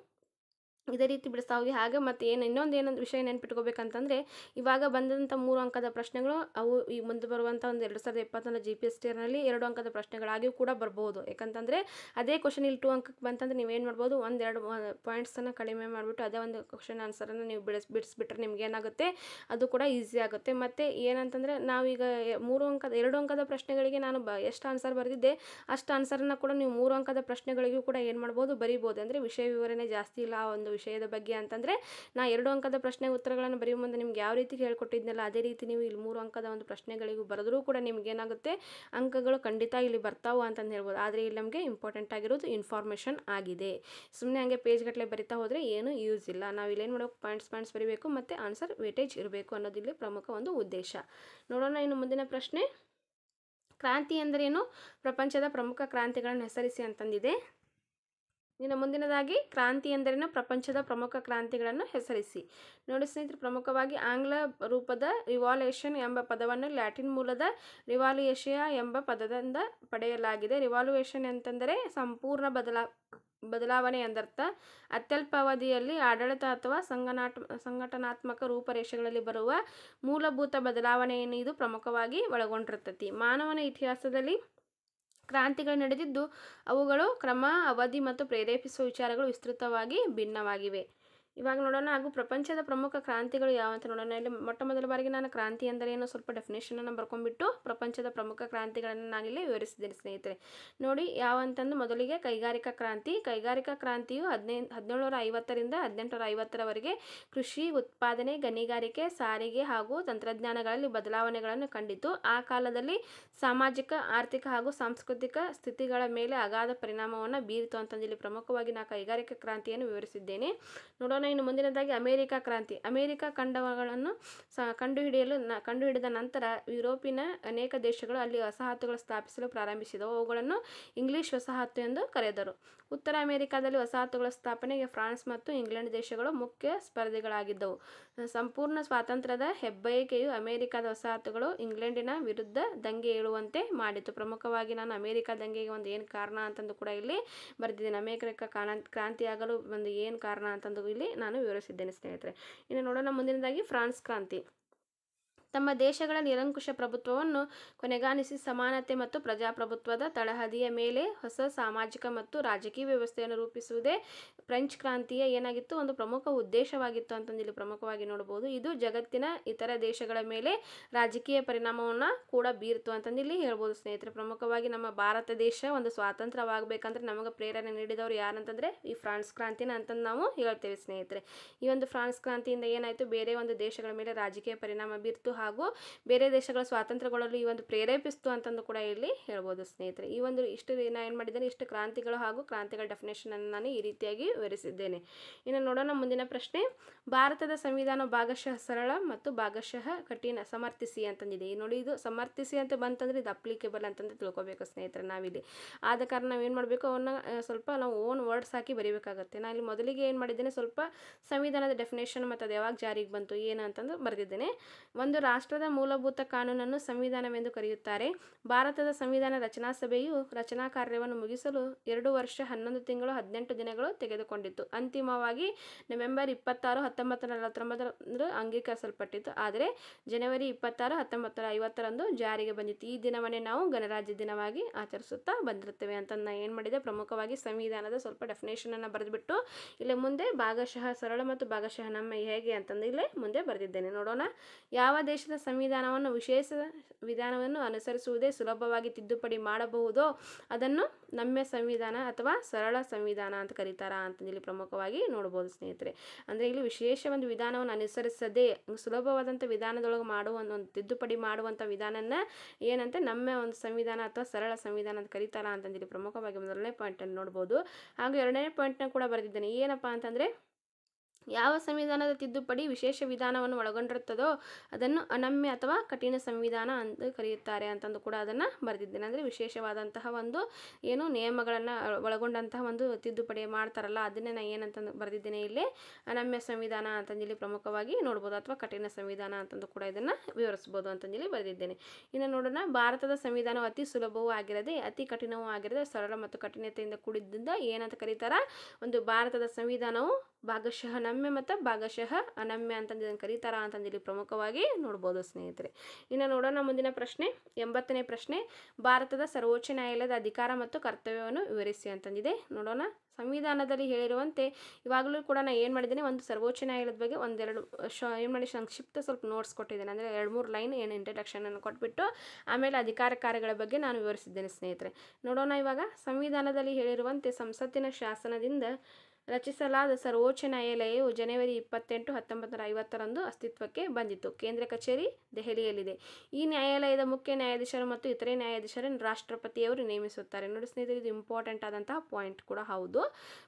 ಇದೇ ರೀತಿ ಬಿಡಿಸ್ತಾ ಹೋಗಿ ಹಾಗೆ ಮತ್ತು ಏನು ಇನ್ನೊಂದು ಏನೊಂದು ವಿಷಯ ನೆನ್ಪಿಟ್ಕೋಬೇಕಂತಂದರೆ ಇವಾಗ ಬಂದಂಥ ಮೂರು ಅಂಕದ ಪ್ರಶ್ನೆಗಳು ಅವು ಈ ಮುಂದೆ ಬರುವಂಥ ಒಂದು ಎರಡು ಸಾವಿರದ ಇಪ್ಪತ್ತೊಂದು ಜಿ ಪಿ ಎಸ್ ಟಿಯರ್ನಲ್ಲಿ ಎರಡು ಅಂಕದ ಪ್ರಶ್ನೆಗಳಾಗಿಯೂ ಕೂಡ ಬರ್ಬೋದು ಯಾಕಂತಂದರೆ ಅದೇ ಕ್ವಶನ್ ಇಲ್ಲಿ ಟು ಅಂಕಕ್ಕೆ ಬಂತಂದ್ರೆ ನೀವೇನು ಮಾಡ್ಬೋದು ಒಂದೆರಡು ಪಾಯಿಂಟ್ಸನ್ನು ಕಡಿಮೆ ಮಾಡಿಬಿಟ್ಟು ಅದೇ ಒಂದು ಕ್ವಶನ್ ಆನ್ಸರನ್ನು ನೀವು ಬಿಡಿಸ್ ಬಿಡಿಸ್ಬಿಟ್ರೆ ನಿಮ್ಗೆ ಏನಾಗುತ್ತೆ ಅದು ಕೂಡ ಈಸಿ ಆಗುತ್ತೆ ಮತ್ತು ಏನಂತಂದರೆ ನಾವೀಗ ಮೂರು ಅಂಕದ ಎರಡು ಅಂಕದ ಪ್ರಶ್ನೆಗಳಿಗೆ ನಾನು ಬ ಎಷ್ಟು ಆನ್ಸರ್ ಬರೆದಿದ್ದೆ ಅಷ್ಟು ಆನ್ಸರನ್ನು ಕೂಡ ನೀವು ಮೂರು ಅಂಕದ ಪ್ರಶ್ನೆಗಳಿಗೂ ಕೂಡ ಏನು ಮಾಡ್ಬೋದು ಬರಿಬೋದು ಅಂದರೆ ವಿಷಯ ವಿವರಣೆ ಜಾಸ್ತಿ ಇಲ್ಲ ಆ ಒಂದು ವಿಷಯದ ಬಗ್ಗೆ ಅಂತಂದರೆ ನಾ ಎರಡು ಅಂಕದ ಪ್ರಶ್ನೆ ಉತ್ತರಗಳನ್ನು ಬರೆಯುವ ಮುಂದೆ ನಿಮ್ಗೆ ಯಾವ ರೀತಿ ಹೇಳ್ಕೊಟ್ಟಿದ್ನಲ್ಲ ಅದೇ ರೀತಿ ನೀವು ಇಲ್ಲಿ ಮೂರು ಅಂಕದ ಒಂದು ಪ್ರಶ್ನೆಗಳಿಗೂ ಬರೆದ್ರೂ ಕೂಡ ಏನಾಗುತ್ತೆ ಅಂಕಗಳು ಖಂಡಿತ ಇಲ್ಲಿ ಬರ್ತಾವು ಅಂತಂದು ಹೇಳ್ಬೋದು ಆದರೆ ಇಲ್ಲಿ ನಮಗೆ ಇಂಪಾರ್ಟೆಂಟ್ ಆಗಿರೋದು ಇನ್ಫಾರ್ಮೇಷನ್ ಆಗಿದೆ ಸುಮ್ಮನೆ ಹಾಗೆ ಪೇಜ್ ಗಟ್ಟಲೆ ಬರಿತಾ ಹೋದರೆ ಏನು ಯೂಸ್ ಇಲ್ಲ ನಾವು ಇಲ್ಲೇನು ಮಾಡೋಕೆ ಪಾಯಿಂಟ್ಸ್ ಪಾಯಿಂಟ್ಸ್ ಬರೀಬೇಕು ಮತ್ತು ಆನ್ಸರ್ ವೇಟೇಜ್ ಇರಬೇಕು ಅನ್ನೋದು ಇಲ್ಲಿ ಪ್ರಮುಖ ಒಂದು ಉದ್ದೇಶ ನೋಡೋಣ ಇನ್ನು ಮುಂದಿನ ಪ್ರಶ್ನೆ ಕ್ರಾಂತಿ ಅಂದ್ರೇನು ಪ್ರಪಂಚದ ಪ್ರಮುಖ ಕ್ರಾಂತಿಗಳನ್ನು ಹೆಸರಿಸಿ ಅಂತಂದಿದೆ ಇನ್ನು ಮುಂದಿನದಾಗಿ ಕ್ರಾಂತಿ ಎಂದರೇನು ಪ್ರಪಂಚದ ಪ್ರಮುಖ ಕ್ರಾಂತಿಗಳನ್ನು ಹೆಸರಿಸಿ ನೋಡಿ ಸ್ನೇಹಿತರು ಪ್ರಮುಖವಾಗಿ ಆಂಗ್ಲ ರೂಪದ ರಿವಾಲ್ಯೂಷನ್ ಎಂಬ ಪದವನ್ನು ಲ್ಯಾಟಿನ್ ಮೂಲದ ರಿವಾಲ್ಯೂಷಿಯಾ ಎಂಬ ಪದದಿಂದ ಪಡೆಯಲಾಗಿದೆ ರಿವಾಲ್ಯೂಷನ್ ಅಂತಂದರೆ ಸಂಪೂರ್ಣ ಬದಲಾ ಬದಲಾವಣೆ ಎಂದರ್ಥ ಅತ್ಯಲ್ಪ ಅವಧಿಯಲ್ಲಿ ಆಡಳಿತ ಅಥವಾ ಸಂಘನಾತ್ಮ ಸಂಘಟನಾತ್ಮಕ ರೂಪರೇಷೆಗಳಲ್ಲಿ ಬರುವ ಮೂಲಭೂತ ಬದಲಾವಣೆಯನ್ನು ಇದು ಪ್ರಮುಖವಾಗಿ ಒಳಗೊಂಡಿರ್ತತಿ ಮಾನವನ ಇತಿಹಾಸದಲ್ಲಿ ಕ್ರಾಂತಿಗಳು ನಡೆದಿದ್ದು ಅವುಗಳು ಕ್ರಮ ಅವಧಿ ಮತ್ತು ಪ್ರೇರೇಪಿಸುವ ವಿಚಾರಗಳು ವಿಸ್ತೃತವಾಗಿ ಭಿನ್ನವಾಗಿವೆ ಇವಾಗ ನೋಡೋಣ ಹಾಗೂ ಪ್ರಪಂಚದ ಪ್ರಮುಖ ಕ್ರಾಂತಿಗಳು ಯಾವ ಅಂತ ನೋಡೋಣ ಇಲ್ಲಿ ಮೊಟ್ಟ ಮೊದಲ ಬಾರಿಗೆ ನಾನು ಕ್ರಾಂತಿ ಅಂದರೆ ಏನೋ ಸ್ವಲ್ಪ ಡೆಫಿನೇಷನನ್ನು ಬರ್ಕೊಂಡ್ಬಿಟ್ಟು ಪ್ರಪಂಚದ ಪ್ರಮುಖ ಕ್ರಾಂತಿಗಳನ್ನು ನಾನಿಲ್ಲಿ ವಿವರಿಸಿದ್ದೇನೆ ಸ್ನೇಹಿತರೆ ನೋಡಿ ಯಾವ ಅಂತಂದು ಮೊದಲಿಗೆ ಕೈಗಾರಿಕಾ ಕ್ರಾಂತಿ ಕೈಗಾರಿಕಾ ಕ್ರಾಂತಿಯು ಹದಿನೈದು ಹದಿನೇಳುನೂರ ಐವತ್ತರಿಂದ ಹದಿನೆಂಟುನೂರ ಐವತ್ತರವರೆಗೆ ಕೃಷಿ ಉತ್ಪಾದನೆ ಗಣಿಗಾರಿಕೆ ಸಾರಿಗೆ ಹಾಗೂ ತಂತ್ರಜ್ಞಾನಗಳಲ್ಲಿ ಬದಲಾವಣೆಗಳನ್ನು ಕಂಡಿತು ಆ ಕಾಲದಲ್ಲಿ ಸಾಮಾಜಿಕ ಆರ್ಥಿಕ ಹಾಗೂ ಸಾಂಸ್ಕೃತಿಕ ಸ್ಥಿತಿಗಳ ಮೇಲೆ ಅಗಾಧ ಪರಿಣಾಮವನ್ನು ಬೀರಿತು ಅಂತಂದು ಇಲ್ಲಿ ಪ್ರಮುಖವಾಗಿ ನಾನು ಕೈಗಾರಿಕಾ ಕ್ರಾಂತಿಯನ್ನು ವಿವರಿಸಿದ್ದೇನೆ ನೋಡೋಣ ಕಾರಣ ಇನ್ನು ಮುಂದಿನದಾಗಿ ಅಮೇರಿಕ ಕ್ರಾಂತಿ ಅಮೆರಿಕ ಖಂಡಗಳನ್ನು ಸ ಕಂಡುಹಿಡಿಯಲು ನ ಕಂಡುಹಿಡಿದ ನಂತರ ಯುರೋಪಿನ ಅನೇಕ ದೇಶಗಳು ಅಲ್ಲಿ ವಸಾಹತುಗಳು ಸ್ಥಾಪಿಸಲು ಪ್ರಾರಂಭಿಸಿದವು ಅವುಗಳನ್ನು ಇಂಗ್ಲಿಷ್ ವಸಾಹತು ಎಂದು ಕರೆದರು ಉತ್ತರ ಅಮೆರಿಕಾದಲ್ಲಿ ವಸಾಹತುಗಳ ಸ್ಥಾಪನೆಗೆ ಫ್ರಾನ್ಸ್ ಮತ್ತು ಇಂಗ್ಲೆಂಡ್ ದೇಶಗಳು ಮುಖ್ಯ ಸ್ಪರ್ಧಿಗಳಾಗಿದ್ದವು ಸಂಪೂರ್ಣ ಸ್ವಾತಂತ್ರ್ಯದ ಹೆಬ್ಬಯಕೆಯು ಅಮೆರಿಕದ ವಸಾಹತುಗಳು ಇಂಗ್ಲೆಂಡಿನ ವಿರುದ್ಧ ದಂಗೆ ಏಳುವಂತೆ ಮಾಡಿತು ಪ್ರಮುಖವಾಗಿ ನಾನು ಅಮೆರಿಕ ದಂಗೆಗೆ ಒಂದು ಏನು ಕಾರಣ ಅಂತಂದು ಕೂಡ ಇಲ್ಲಿ ಬರೆದಿದ್ದೇನೆ ಅಮೆರಿಕ ಕ್ರಾಂತಿಯಾಗಲು ಒಂದು ಏನು ಕಾರಣ ಅಂತಂದು ಇಲ್ಲಿ ನಾನು ವಿವರಿಸಿದ್ದೇನೆ ಸ್ನೇಹಿತರೆ ಇನ್ನು ನೋಡೋಣ ಮುಂದಿನದಾಗಿ ಫ್ರಾನ್ಸ್ ಕ್ರಾಂತಿ ತಮ್ಮ ದೇಶಗಳ ನಿರಂಕುಶ ಪ್ರಭುತ್ವವನ್ನು ಕೊನೆಗಾಣಿಸಿ ಸಮಾನತೆ ಮತ್ತು ಪ್ರಜಾಪ್ರಭುತ್ವದ ತಳಹದಿಯ ಮೇಲೆ ಹೊಸ ಸಾಮಾಜಿಕ ಮತ್ತು ರಾಜಕೀಯ ವ್ಯವಸ್ಥೆಯನ್ನು ರೂಪಿಸುವುದೇ ಫ್ರೆಂಚ್ ಕ್ರಾಂತಿಯ ಏನಾಗಿತ್ತು ಒಂದು ಪ್ರಮುಖ ಉದ್ದೇಶವಾಗಿತ್ತು ಅಂತಂದು ಇಲ್ಲಿ ಪ್ರಮುಖವಾಗಿ ನೋಡಬಹುದು ಇದು ಜಗತ್ತಿನ ಇತರ ದೇಶಗಳ ಮೇಲೆ ರಾಜಕೀಯ ಪರಿಣಾಮವನ್ನು ಕೂಡ ಬೀರಿತು ಅಂತಂದು ಇಲ್ಲಿ ಹೇಳ್ಬೋದು ಸ್ನೇಹಿತರೆ ಪ್ರಮುಖವಾಗಿ ನಮ್ಮ ಭಾರತ ದೇಶ ಒಂದು ಸ್ವಾತಂತ್ರ್ಯವಾಗಬೇಕಂದ್ರೆ ನಮಗೆ ಪ್ರೇರಣೆ ನೀಡಿದವರು ಯಾರಂತಂದರೆ ಈ ಫ್ರಾನ್ಸ್ ಕ್ರಾಂತಿನ ಅಂತಂದು ನಾವು ಹೇಳ್ತೇವೆ ಸ್ನೇಹಿತರೆ ಈ ಒಂದು ಫ್ರಾನ್ಸ್ ಕ್ರಾಂತಿಯಿಂದ ಏನಾಯಿತು ಬೇರೆ ಒಂದು ದೇಶಗಳ ಮೇಲೆ ರಾಜಕೀಯ ಪರಿಣಾಮ ಬೀರ್ತು ಹಾಗೂ ಬೇರೆ ದೇಶಗಳ ಸ್ವಾತಂತ್ರ್ಯಗಳಲ್ಲೂ ಈ ಒಂದು ಪ್ರೇರೇಪಿಸ್ತು ಅಂತಂದು ಕೂಡ ಇಲ್ಲಿ ಹೇಳ್ಬೋದು ಸ್ನೇಹಿತರೆ ಈ ಒಂದು ಇಷ್ಟು ನಾನು ಏನು ಮಾಡಿದ್ದೇನೆ ಇಷ್ಟು ಕ್ರಾಂತಿಗಳು ಹಾಗೂ ಕ್ರಾಂತಿಗಳ ಅನ್ನು ನಾನು ಈ ರೀತಿಯಾಗಿ ವಿವರಿಸಿದ್ದೇನೆ ಇನ್ನು ನೋಡೋಣ ಮುಂದಿನ ಪ್ರಶ್ನೆ ಭಾರತದ ಸಂವಿಧಾನ ಭಾಗಶಃ ಸರಳ ಮತ್ತು ಭಾಗಶಃ ಕಠಿಣ ಸಮರ್ಥಿಸಿ ಅಂತಂದಿದೆ ಈ ನೋಡಿ ಇದು ಸಮರ್ಥಿಸಿ ಅಂತ ಬಂತಂದ್ರೆ ಇದು ಅಪ್ಲಿಕೇಬಲ್ ಅಂತಂದು ತಿಳ್ಕೊಬೇಕು ಸ್ನೇಹಿತರೆ ನಾವಿಲ್ಲಿ ಆದ ಕಾರಣ ನಾವು ಏನು ಮಾಡಬೇಕು ಅವನ್ನ ಸ್ವಲ್ಪ ನಾವು ಓನ್ ವರ್ಡ್ಸ್ ಹಾಕಿ ಬರೀಬೇಕಾಗುತ್ತೆ ನಾನು ಇಲ್ಲಿ ಮೊದಲಿಗೆ ಏನು ಮಾಡಿದ್ದೇನೆ ಸ್ವಲ್ಪ ಸಂವಿಧಾನದ ಡೆಫಿನೇಷನ್ ಮತ್ತು ಅದು ಯಾವಾಗ ಜಾರಿಗೆ ಬಂತು ಏನು ಅಂತಂದು ಬರೆದಿದ್ದೇನೆ ಒಂದು ರಾಷ್ಟ್ರದ ಮೂಲಭೂತ ಕಾನೂನನ್ನು ಸಂವಿಧಾನವೆಂದು ಕರೆಯುತ್ತಾರೆ ಭಾರತದ ಸಂವಿಧಾನ ರಚನಾ ಸಭೆಯು ರಚನಾ ಕಾರ್ಯವನ್ನು ಮುಗಿಸಲು ಎರಡು ವರ್ಷ ಹನ್ನೊಂದು ತಿಂಗಳು ಹದಿನೆಂಟು ದಿನಗಳು ತೆಗೆದುಕೊಂಡಿತ್ತು ಅಂತಿಮವಾಗಿ ನವೆಂಬರ್ ಇಪ್ಪತ್ತಾರು ಹತ್ತೊಂಬತ್ತು ನಲವತ್ತೊಂಬತ್ತರಂದು ಅಂಗೀಕರಿಸಲ್ಪಟ್ಟಿತ್ತು ಆದರೆ ಜನವರಿ ಇಪ್ಪತ್ತಾರು ಹತ್ತೊಂಬತ್ತು ನೂರ ಐವತ್ತರಂದು ಜಾರಿಗೆ ಬಂದಿತ್ತು ಈ ದಿನವನ್ನೇ ನಾವು ಗಣರಾಜ್ಯ ದಿನವಾಗಿ ಆಚರಿಸುತ್ತಾ ಬಂದಿರುತ್ತೇವೆ ಅಂತ ನಾನು ಏನು ಮಾಡಿದೆ ಪ್ರಮುಖವಾಗಿ ಸಂವಿಧಾನದ ಸ್ವಲ್ಪ ಅನ್ನು ಬರೆದುಬಿಟ್ಟು ಇಲ್ಲೇ ಮುಂದೆ ಭಾಗಶಃ ಸರಳ ಮತ್ತು ಭಾಗಶಃ ನಮ್ಮ ಹೇಗೆ ಅಂತಂದು ಇಲ್ಲೇ ಮುಂದೆ ಬರೆದಿದ್ದೇನೆ ನೋಡೋಣ ಯಾವ ದೇಶ ದೇಶದ ಸಂವಿಧಾನವನ್ನು ವಿಶೇಷ ವಿಧಾನವನ್ನು ಅನುಸರಿಸುವುದೇ ಸುಲಭವಾಗಿ ತಿದ್ದುಪಡಿ ಮಾಡಬಹುದೋ ಅದನ್ನು ನಮ್ಮ ಸಂವಿಧಾನ ಅಥವಾ ಸರಳ ಸಂವಿಧಾನ ಅಂತ ಕರೀತಾರ ಅಂತಂದೇಳಿ ಪ್ರಮುಖವಾಗಿ ನೋಡ್ಬೋದು ಸ್ನೇಹಿತರೆ ಅಂದರೆ ಇಲ್ಲಿ ವಿಶೇಷ ಒಂದು ವಿಧಾನವನ್ನು ಅನುಸರಿಸದೆ ಸುಲಭವಾದಂಥ ವಿಧಾನದೊಳಗೆ ಮಾಡುವ ಒಂದು ತಿದ್ದುಪಡಿ ಮಾಡುವಂಥ ವಿಧಾನನ ಏನಂತೆ ನಮ್ಮ ಒಂದು ಸಂವಿಧಾನ ಅಥವಾ ಸರಳ ಸಂವಿಧಾನ ಅಂತ ಕರೀತಾರ ಅಂತಂದೇಳಿ ಪ್ರಮುಖವಾಗಿ ಮೊದಲನೇ ಪಾಯಿಂಟನ್ನು ನೋಡ್ಬೋದು ಹಾಗೂ ಎರಡನೇ ಪಾಯಿಂಟ್ನ ಕೂಡ ಬರೆದಿದ್ದೇನೆ ಏನಪ್ಪ ಅಂತಂದರೆ ಯಾವ ಸಂವಿಧಾನದ ತಿದ್ದುಪಡಿ ವಿಶೇಷ ವಿಧಾನವನ್ನು ಒಳಗೊಂಡಿರುತ್ತದೋ ಅದನ್ನು ಅನಮ್ಯ ಅಥವಾ ಕಠಿಣ ಸಂವಿಧಾನ ಅಂತ ಕರೆಯುತ್ತಾರೆ ಅಂತಂದು ಕೂಡ ಅದನ್ನು ಬರೆದಿದ್ದೇನೆ ಅಂದರೆ ವಿಶೇಷವಾದಂತಹ ಒಂದು ಏನು ನಿಯಮಗಳನ್ನು ಒಳಗೊಂಡಂತಹ ಒಂದು ತಿದ್ದುಪಡಿ ಮಾಡ್ತಾರಲ್ಲ ಅದನ್ನೇ ನಾನು ಏನಂತಂದು ಬರೆದಿದ್ದೇನೆ ಇಲ್ಲಿ ಅನಮ್ಯ ಸಂವಿಧಾನ ಅಂತಂದೇಳಿ ಪ್ರಮುಖವಾಗಿ ನೋಡ್ಬೋದು ಅಥವಾ ಕಠಿಣ ಸಂವಿಧಾನ ಅಂತಂದು ಕೂಡ ಇದನ್ನು ವಿವರಿಸ್ಬೋದು ಅಂತಂದೇಳಿ ಬರೆದಿದ್ದೇನೆ ಇನ್ನು ನೋಡೋಣ ಭಾರತದ ಸಂವಿಧಾನವು ಅತಿ ಸುಲಭವೂ ಆಗಿರದೆ ಅತಿ ಕಠಿಣವೂ ಆಗಿರದೆ ಸರಳ ಮತ್ತು ಕಠಿಣತೆಯಿಂದ ಕೂಡಿದ್ದಿಂದ ಏನಂತ ಕರೀತಾರ ಒಂದು ಭಾರತದ ಸಂವಿಧಾನವು ಭಾಗಶಃ ನಮ್ಯ ಮತ್ತು ಭಾಗಶಃ ಅನಮ್ಯ ಅಂತಂದು ಇದನ್ನು ಕರೀತಾರ ಅಂತಂದು ಇಲ್ಲಿ ಪ್ರಮುಖವಾಗಿ ನೋಡ್ಬೋದು ಸ್ನೇಹಿತರೆ ಇನ್ನು ನೋಡೋಣ ಮುಂದಿನ ಪ್ರಶ್ನೆ ಎಂಬತ್ತನೇ ಪ್ರಶ್ನೆ ಭಾರತದ ಸರ್ವೋಚ್ಚ ನ್ಯಾಯಾಲಯದ ಅಧಿಕಾರ ಮತ್ತು ಕರ್ತವ್ಯವನ್ನು ವಿವರಿಸಿ ಅಂತಂದಿದೆ ನೋಡೋಣ ಸಂವಿಧಾನದಲ್ಲಿ ಹೇಳಿರುವಂತೆ ಇವಾಗಲೂ ಕೂಡ ನಾನು ಏನು ಮಾಡಿದ್ದೇನೆ ಒಂದು ಸರ್ವೋಚ್ಚ ನ್ಯಾಯಾಲಯದ ಬಗ್ಗೆ ಒಂದೆರಡು ಶ ಏನು ಮಾಡಿ ಸಂಕ್ಷಿಪ್ತ ಸ್ವಲ್ಪ ನೋಟ್ಸ್ ಕೊಟ್ಟಿದ್ದೇನೆ ಅಂದರೆ ಎರಡು ಮೂರು ಲೈನ್ ಏನು ಇಂಟ್ರಡಕ್ಷನನ್ನು ಕೊಟ್ಬಿಟ್ಟು ಆಮೇಲೆ ಅಧಿಕಾರ ಕಾರ್ಯಗಳ ಬಗ್ಗೆ ನಾನು ವಿವರಿಸಿದ್ದೇನೆ ಸ್ನೇಹಿತರೆ ನೋಡೋಣ ಇವಾಗ ಸಂವಿಧಾನದಲ್ಲಿ ಹೇಳಿರುವಂತೆ ಸಂಸತ್ತಿನ ಶಾಸನದಿಂದ ರಚಿಸಲಾದ ಸರ್ವೋಚ್ಚ ನ್ಯಾಯಾಲಯವು ಜನವರಿ ಇಪ್ಪತ್ತೆಂಟು ಹತ್ತೊಂಬತ್ತು ನೂರ ಐವತ್ತರಂದು ಅಸ್ತಿತ್ವಕ್ಕೆ ಬಂದಿತ್ತು ಕೇಂದ್ರ ಕಚೇರಿ ದೆಹಲಿಯಲ್ಲಿದೆ ಈ ನ್ಯಾಯಾಲಯದ ಮುಖ್ಯ ನ್ಯಾಯಾಧೀಶರು ಮತ್ತು ಇತರೆ ನ್ಯಾಯಾಧೀಶರನ್ನು ರಾಷ್ಟ್ರಪತಿಯವರು ನೇಮಿಸುತ್ತಾರೆ ನೋಡಿ ಸ್ನೇಹಿತರೆ ಇದು ಇಂಪಾರ್ಟೆಂಟ್ ಆದಂತಹ ಪಾಯಿಂಟ್ ಕೂಡ ಹೌದು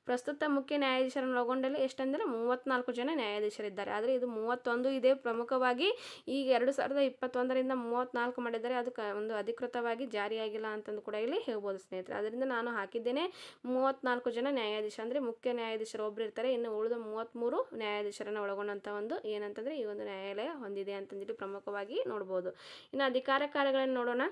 ಪ್ರಸ್ತುತ ಮುಖ್ಯ ನ್ಯಾಯಾಧೀಶರನ್ನು ಒಳಗೊಂಡಲ್ಲಿ ಎಷ್ಟಂದರೆ ಮೂವತ್ತ್ನಾಲ್ಕು ಜನ ನ್ಯಾಯಾಧೀಶರಿದ್ದಾರೆ ಆದರೆ ಇದು ಮೂವತ್ತೊಂದು ಇದೆ ಪ್ರಮುಖವಾಗಿ ಈಗ ಎರಡು ಸಾವಿರದ ಇಪ್ಪತ್ತೊಂದರಿಂದ ಮೂವತ್ತ್ನಾಲ್ಕು ಮಾಡಿದ್ದಾರೆ ಅದು ಒಂದು ಅಧಿಕೃತವಾಗಿ ಜಾರಿಯಾಗಿಲ್ಲ ಅಂತಂದು ಕೂಡ ಇಲ್ಲಿ ಹೇಳ್ಬೋದು ಸ್ನೇಹಿತರೆ ಅದರಿಂದ ನಾನು ಹಾಕಿದ್ದೇನೆ ಮೂವತ್ತ್ನಾಲ್ಕು ಜನ ನ್ಯಾಯಾಧೀಶ ಅಂದರೆ ಮುಖ್ಯ ನ್ಯಾಯ ನ್ಯಾಯಾಧೀಶರು ಒಬ್ಬರು ಇರ್ತಾರೆ ಇನ್ನು ಉಳಿದ ಮೂವತ್ತ್ಮೂರು ನ್ಯಾಯಾಧೀಶರನ್ನ ಒಳಗೊಂಡಂಥ ಒಂದು ಏನಂತಂದರೆ ಈ ಒಂದು ನ್ಯಾಯಾಲಯ ಹೊಂದಿದೆ ಅಂತಂದೇಳಿ ಪ್ರಮುಖವಾಗಿ ನೋಡ್ಬೋದು ಇನ್ನು ಅಧಿಕಾರ ಕಾರ್ಯಗಳನ್ನು ನೋಡೋಣ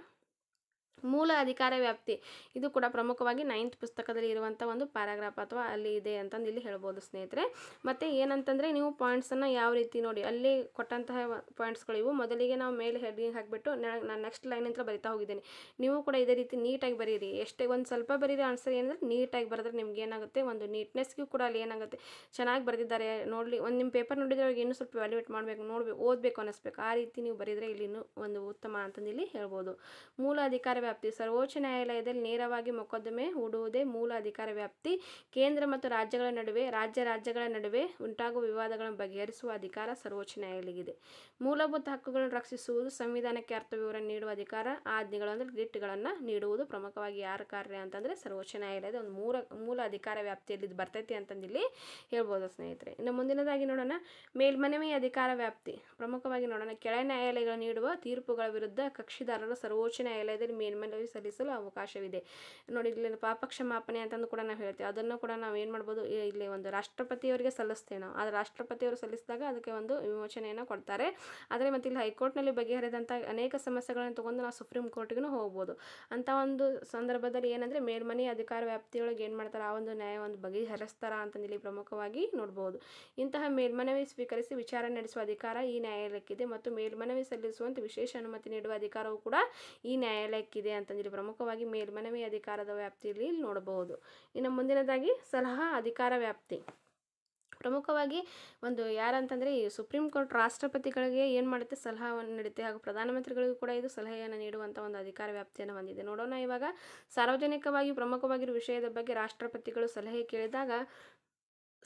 ಮೂಲ ಅಧಿಕಾರ ವ್ಯಾಪ್ತಿ ಇದು ಕೂಡ ಪ್ರಮುಖವಾಗಿ ನೈನ್ತ್ ಪುಸ್ತಕದಲ್ಲಿ ಇರುವಂಥ ಒಂದು ಪ್ಯಾರಾಗ್ರಾಫ್ ಅಥವಾ ಅಲ್ಲಿ ಇದೆ ಅಂತಂದು ಇಲ್ಲಿ ಹೇಳ್ಬೋದು ಸ್ನೇಹಿತರೆ ಮತ್ತು ಏನಂತಂದರೆ ನೀವು ಪಾಯಿಂಟ್ಸನ್ನು ಯಾವ ರೀತಿ ನೋಡಿ ಅಲ್ಲಿ ಕೊಟ್ಟಂತಹ ಪಾಯಿಂಟ್ಸ್ಗಳು ಇವು ಮೊದಲಿಗೆ ನಾವು ಮೇಲೆ ಹೆಡ್ಡಿಂಗ್ ಹಾಕಿಬಿಟ್ಟು ನಾನು ನೆಕ್ಸ್ಟ್ ಲೈನ್ ಅಂತ ಬರಿತಾ ಹೋಗಿದ್ದೀನಿ ನೀವು ಕೂಡ ಇದೇ ರೀತಿ ನೀಟಾಗಿ ಬರೀರಿ ಎಷ್ಟೇ ಒಂದು ಸ್ವಲ್ಪ ಬರೀರಿ ಆನ್ಸರ್ ಏನಂದರೆ ನೀಟಾಗಿ ಬರೆದ್ರೆ ನಿಮ್ಗೆ ಏನಾಗುತ್ತೆ ಒಂದು ನೀಟ್ನೆಸ್ಗೂ ಕೂಡ ಅಲ್ಲಿ ಏನಾಗುತ್ತೆ ಚೆನ್ನಾಗಿ ಬರೆದಿದ್ದಾರೆ ನೋಡಲಿ ಒಂದು ನಿಮ್ಮ ಪೇಪರ್ ನೋಡಿದ್ರೆ ಅವ್ರಿಗೆ ಇನ್ನೂ ಸ್ವಲ್ಪ ವ್ಯಾಲ್ಯೂಯೇಟ್ ಮಾಡಬೇಕು ನೋಡಬೇಕು ಓದಬೇಕು ಅನ್ನಿಸ್ಬೇಕು ಆ ರೀತಿ ನೀವು ಬರೆದರೆ ಇಲ್ಲಿ ಒಂದು ಉತ್ತಮ ಅಂತಂದು ಇಲ್ಲಿ ಹೇಳ್ಬೋದು ಮೂಲ ಅಧಿಕಾರ ವ್ಯಾಪ್ತಿ ಸರ್ವೋಚ್ಚ ನ್ಯಾಯಾಲಯದಲ್ಲಿ ನೇರವಾಗಿ ಮೊಕದ್ದಮೆ ಹೂಡುವುದೇ ಮೂಲ ಅಧಿಕಾರ ವ್ಯಾಪ್ತಿ ಕೇಂದ್ರ ಮತ್ತು ರಾಜ್ಯಗಳ ನಡುವೆ ರಾಜ್ಯ ರಾಜ್ಯಗಳ ನಡುವೆ ಉಂಟಾಗುವ ವಿವಾದಗಳನ್ನು ಬಗೆಹರಿಸುವ ಅಧಿಕಾರ ಸರ್ವೋಚ್ಚ ನ್ಯಾಯಾಲಯಗಿದೆ ಮೂಲಭೂತ ಹಕ್ಕುಗಳನ್ನು ರಕ್ಷಿಸುವುದು ಸಂವಿಧಾನಕ್ಕೆ ಅರ್ಥ ವಿವರ ನೀಡುವ ಅಧಿಕಾರ ಆಜ್ಞೆಗಳು ಅಂದರೆ ರಿಟ್ಗಳನ್ನು ನೀಡುವುದು ಪ್ರಮುಖವಾಗಿ ಯಾರ ಕಾರ್ಯ ಅಂತಂದರೆ ಸರ್ವೋಚ್ಚ ನ್ಯಾಯಾಲಯದ ಒಂದು ಮೂಲ ಮೂಲ ಅಧಿಕಾರ ವ್ಯಾಪ್ತಿಯಲ್ಲಿ ಇದು ಬರ್ತೈತಿ ಇಲ್ಲಿ ಹೇಳ್ಬೋದು ಸ್ನೇಹಿತರೆ ಇನ್ನು ಮುಂದಿನದಾಗಿ ನೋಡೋಣ ಮೇಲ್ಮನವಿ ಅಧಿಕಾರ ವ್ಯಾಪ್ತಿ ಪ್ರಮುಖವಾಗಿ ನೋಡೋಣ ಕೆಳ ನ್ಯಾಯಾಲಯಗಳು ನೀಡುವ ತೀರ್ಪುಗಳ ವಿರುದ್ಧ ಕಕ್ಷಿದಾರರು ಸರ್ವೋಚ್ಚ ನ್ಯಾಯಾಲಯದಲ್ಲಿ ಮೇಲ್ಮನವಿ ಸಲ್ಲಿಸಲು ಅವಕಾಶವಿದೆ ನೋಡಿ ಇಲ್ಲಿ ಪಾಪ ಕ್ಷಮಾಪಣೆ ಅಂತಂದು ಕೂಡ ನಾವು ಹೇಳ್ತೀವಿ ಅದನ್ನು ಕೂಡ ನಾವು ಏನು ಮಾಡ್ಬೋದು ಇಲ್ಲಿ ಒಂದು ರಾಷ್ಟ್ರಪತಿಯವರಿಗೆ ಸಲ್ಲಿಸ್ತೇವೆ ನಾವು ಆದರೆ ರಾಷ್ಟ್ರಪತಿಯವರು ಸಲ್ಲಿಸಿದಾಗ ಅದಕ್ಕೆ ಒಂದು ವಿಮೋಚನೆಯನ್ನು ಕೊಡ್ತಾರೆ ಆದರೆ ಮತ್ತು ಇಲ್ಲಿ ಹೈಕೋರ್ಟ್ನಲ್ಲಿ ಬಗೆಹರಿದಂಥ ಅನೇಕ ಸಮಸ್ಯೆಗಳನ್ನು ತಗೊಂಡು ನಾವು ಸುಪ್ರೀಂ ಕೋರ್ಟ್ಗೂ ಹೋಗ್ಬೋದು ಅಂತ ಒಂದು ಸಂದರ್ಭದಲ್ಲಿ ಏನಂದರೆ ಮೇಲ್ಮನೆ ಅಧಿಕಾರ ವ್ಯಾಪ್ತಿಯೊಳಗೆ ಏನು ಮಾಡ್ತಾರೆ ಆ ಒಂದು ನ್ಯಾಯವನ್ನು ಬಗೆಹರಿಸ್ತಾರ ಇಲ್ಲಿ ಪ್ರಮುಖವಾಗಿ ನೋಡ್ಬೋದು ಇಂತಹ ಮೇಲ್ಮನವಿ ಸ್ವೀಕರಿಸಿ ವಿಚಾರಣೆ ನಡೆಸುವ ಅಧಿಕಾರ ಈ ನ್ಯಾಯಾಲಯಕ್ಕಿದೆ ಮತ್ತು ಮೇಲ್ಮನವಿ ಸಲ್ಲಿಸುವಂತೆ ವಿಶೇಷ ಅನುಮತಿ ನೀಡುವ ಅಧಿಕಾರವು ಕೂಡ ಈ ನ್ಯಾಯಾಲಯಕ್ಕಿದೆ ಇದೆ ಅಂತಂದರೆ ಪ್ರಮುಖವಾಗಿ ಮೇಲ್ಮನವಿ ಅಧಿಕಾರದ ವ್ಯಾಪ್ತಿಯಲ್ಲಿ ನೋಡಬಹುದು ಇನ್ನು ಮುಂದಿನದಾಗಿ ಸಲಹಾ ಅಧಿಕಾರ ವ್ಯಾಪ್ತಿ ಪ್ರಮುಖವಾಗಿ ಒಂದು ಯಾರಂತಂದ್ರೆ ಈ ಸುಪ್ರೀಂ ಕೋರ್ಟ್ ರಾಷ್ಟ್ರಪತಿಗಳಿಗೆ ಏನು ಮಾಡುತ್ತೆ ಸಲಹಾವನ್ನು ನೀಡುತ್ತೆ ಹಾಗೂ ಪ್ರಧಾನಮಂತ್ರಿಗಳಿಗೂ ಕೂಡ ಇದು ಸಲಹೆಯನ್ನು ನೀಡುವಂಥ ಒಂದು ಅಧಿಕಾರ ವ್ಯಾಪ್ತಿಯನ್ನು ಹೊಂದಿದೆ ನೋಡೋಣ ಇವಾಗ ಸಾರ್ವಜನಿಕವಾಗಿ ಪ್ರಮುಖವಾಗಿರುವ ವಿಷಯದ ಬಗ್ಗೆ ರಾಷ್ಟ್ರಪತಿಗಳು ಸಲಹೆ ಕೇಳಿದಾಗ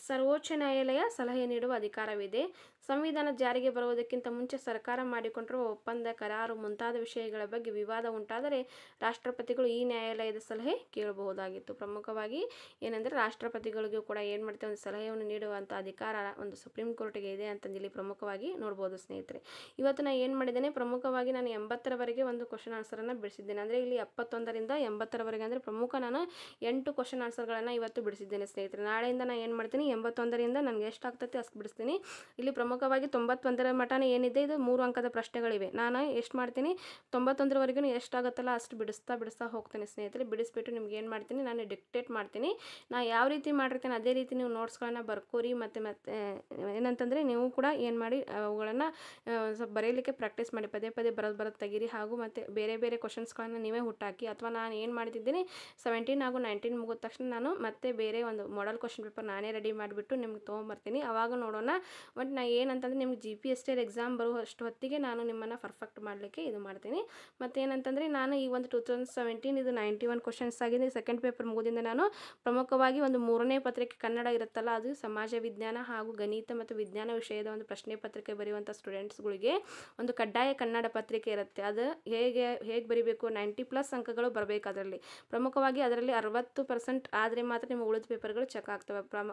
ಸರ್ವೋಚ್ಚ ನ್ಯಾಯಾಲಯ ಸಲಹೆ ನೀಡುವ ಅಧಿಕಾರವಿದೆ ಸಂವಿಧಾನ ಜಾರಿಗೆ ಬರುವುದಕ್ಕಿಂತ ಮುಂಚೆ ಸರ್ಕಾರ ಮಾಡಿಕೊಂಡಿರುವ ಒಪ್ಪಂದ ಕರಾರು ಮುಂತಾದ ವಿಷಯಗಳ ಬಗ್ಗೆ ವಿವಾದ ಉಂಟಾದರೆ ರಾಷ್ಟ್ರಪತಿಗಳು ಈ ನ್ಯಾಯಾಲಯದ ಸಲಹೆ ಕೇಳಬಹುದಾಗಿತ್ತು ಪ್ರಮುಖವಾಗಿ ಏನಂದರೆ ರಾಷ್ಟ್ರಪತಿಗಳಿಗೂ ಕೂಡ ಏನು ಮಾಡ್ತೇವೆ ಒಂದು ಸಲಹೆಯನ್ನು ನೀಡುವಂಥ ಅಧಿಕಾರ ಒಂದು ಸುಪ್ರೀಂ ಕೋರ್ಟ್ಗೆ ಇದೆ ಅಂತಂದು ಇಲ್ಲಿ ಪ್ರಮುಖವಾಗಿ ನೋಡ್ಬೋದು ಸ್ನೇಹಿತರೆ ಇವತ್ತು ನಾನು ಏನು ಮಾಡಿದ್ದೇನೆ ಪ್ರಮುಖವಾಗಿ ನಾನು ಎಂಬತ್ತರವರೆಗೆ ಒಂದು ಕ್ವಶನ್ ಆನ್ಸರನ್ನು ಬಿಡಿಸಿದ್ದೇನೆ ಅಂದರೆ ಇಲ್ಲಿ ಎಪ್ಪತ್ತೊಂದರಿಂದ ಎಂಬತ್ತರವರೆಗೆ ಅಂದರೆ ಪ್ರಮುಖ ನಾನು ಎಂಟು ಕ್ವಶನ್ ಆನ್ಸರ್ಗಳನ್ನು ಇವತ್ತು ಬಿಡಿಸಿದ್ದೇನೆ ಸ್ನೇಹಿತರೆ ನಾಳೆಯಿಂದ ನಾನು ಏನು ಮಾಡ್ತೀನಿ ಎಂಬತ್ತೊಂದರಿಂದ ನನಗೆ ಎಷ್ಟಾಗ್ತೈತೆ ಅಷ್ಟು ಬಿಡಿಸ್ತೀನಿ ಇಲ್ಲಿ ಪ್ರಮುಖವಾಗಿ ತೊಂಬತ್ತೊಂದರ ಮಠನ ಏನಿದೆ ಇದು ಮೂರು ಅಂಕದ ಪ್ರಶ್ನೆಗಳಿವೆ ನಾನು ಎಷ್ಟು ಮಾಡ್ತೀನಿ ತೊಂಬತ್ತೊಂದರವರೆಗೂ ಎಷ್ಟಾಗುತ್ತಲ್ಲ ಅಷ್ಟು ಬಿಡಿಸ್ತಾ ಬಿಡಿಸ್ತಾ ಹೋಗ್ತೀನಿ ಸ್ನೇಹಿತರೆ ಬಿಡಿಸ್ಬಿಟ್ಟು ನಿಮ್ಗೆ ಏನು ಮಾಡ್ತೀನಿ ನಾನು ಡಿಕ್ಟೇಟ್ ಮಾಡ್ತೀನಿ ನಾನು ಯಾವ ರೀತಿ ಮಾಡಿರ್ತೀನಿ ಅದೇ ರೀತಿ ನೀವು ನೋಟ್ಸ್ಗಳನ್ನ ಬರ್ಕೋರಿ ಮತ್ತು ಮತ್ತೆ ಏನಂತಂದರೆ ನೀವು ಕೂಡ ಏನು ಮಾಡಿ ಅವುಗಳನ್ನು ಸ್ವಲ್ಪ ಬರೆಯಲಿಕ್ಕೆ ಪ್ರಾಕ್ಟೀಸ್ ಮಾಡಿ ಪದೇ ಪದೇ ಬರೋದು ಬರೋದು ತೆಗೀರಿ ಹಾಗೂ ಮತ್ತು ಬೇರೆ ಬೇರೆ ಕ್ವಶನ್ಸ್ಗಳನ್ನು ನೀವೇ ಹುಟ್ಟಾಕಿ ಅಥವಾ ನಾನು ಏನು ಮಾಡ್ತಿದ್ದೀನಿ ಸೆವೆಂಟೀನ್ ಹಾಗೂ ನೈನ್ಟೀನ್ ಮುಗಿದ ತಕ್ಷಣ ನಾನು ಮತ್ತೆ ಬೇರೆ ಒಂದು ಮಾಡಲ್ ಕ್ವಶನ್ ಪೇಪರ್ ನಾನೇ ರೆಡಿ ಮಾಡಿಬಿಟ್ಟು ನಿಮ್ಗೆ ತೊಗೊಂಬರ್ತೀನಿ ಅವಾಗ ನೋಡೋಣ ಬಟ್ ನಾನು ಏನಂತಂದರೆ ನಿಮ್ಗೆ G P S T R exam ಬರುವಷ್ಟು ಅಷ್ಟು ಹೊತ್ತಿಗೆ ನಾನು ನಿಮ್ಮನ್ನು ಪರ್ಫೆಕ್ಟ್ ಮಾಡಲಿಕ್ಕೆ ಇದು ಮಾಡ್ತೀನಿ ಮತ್ತು ಏನಂತಂದರೆ ನಾನು ಈ ಒಂದು ಟೂ ತೌಸಂಡ್ ಸೆವೆಂಟೀನ್ ಇದು ನೈಂಟಿ ಒನ್ ಕ್ವಶನ್ಸ್ ಆಗಿದೆ ಸೆಕೆಂಡ್ ಪೇಪರ್ ಮುಗಿದಿಂದ ನಾನು ಪ್ರಮುಖವಾಗಿ ಒಂದು ಮೂರನೇ ಪತ್ರಿಕೆ ಕನ್ನಡ ಇರುತ್ತಲ್ಲ ಅದು ಸಮಾಜ ವಿಜ್ಞಾನ ಹಾಗೂ ಗಣಿತ ಮತ್ತು ವಿಜ್ಞಾನ ವಿಷಯದ ಒಂದು ಪ್ರಶ್ನೆ ಪತ್ರಿಕೆ ಬರೆಯುವಂಥ ಸ್ಟೂಡೆಂಟ್ಸ್ಗಳಿಗೆ ಒಂದು ಕಡ್ಡಾಯ ಕನ್ನಡ ಪತ್ರಿಕೆ ಇರುತ್ತೆ ಅದು ಹೇಗೆ ಹೇಗೆ ಬರಿಬೇಕು ನೈಂಟಿ ಪ್ಲಸ್ ಅಂಕಗಳು ಬರಬೇಕು ಅದರಲ್ಲಿ ಪ್ರಮುಖವಾಗಿ ಅದರಲ್ಲಿ ಅರವತ್ತು ಪರ್ಸೆಂಟ್ ಆದರೆ ಮಾತ್ರ ನಿಮ್ಮ ಉಳಿದ ಪೇಪರ್ಗಳು ಚೆಕ್ ಆಗ್ತವೆ ಪ್ರಮ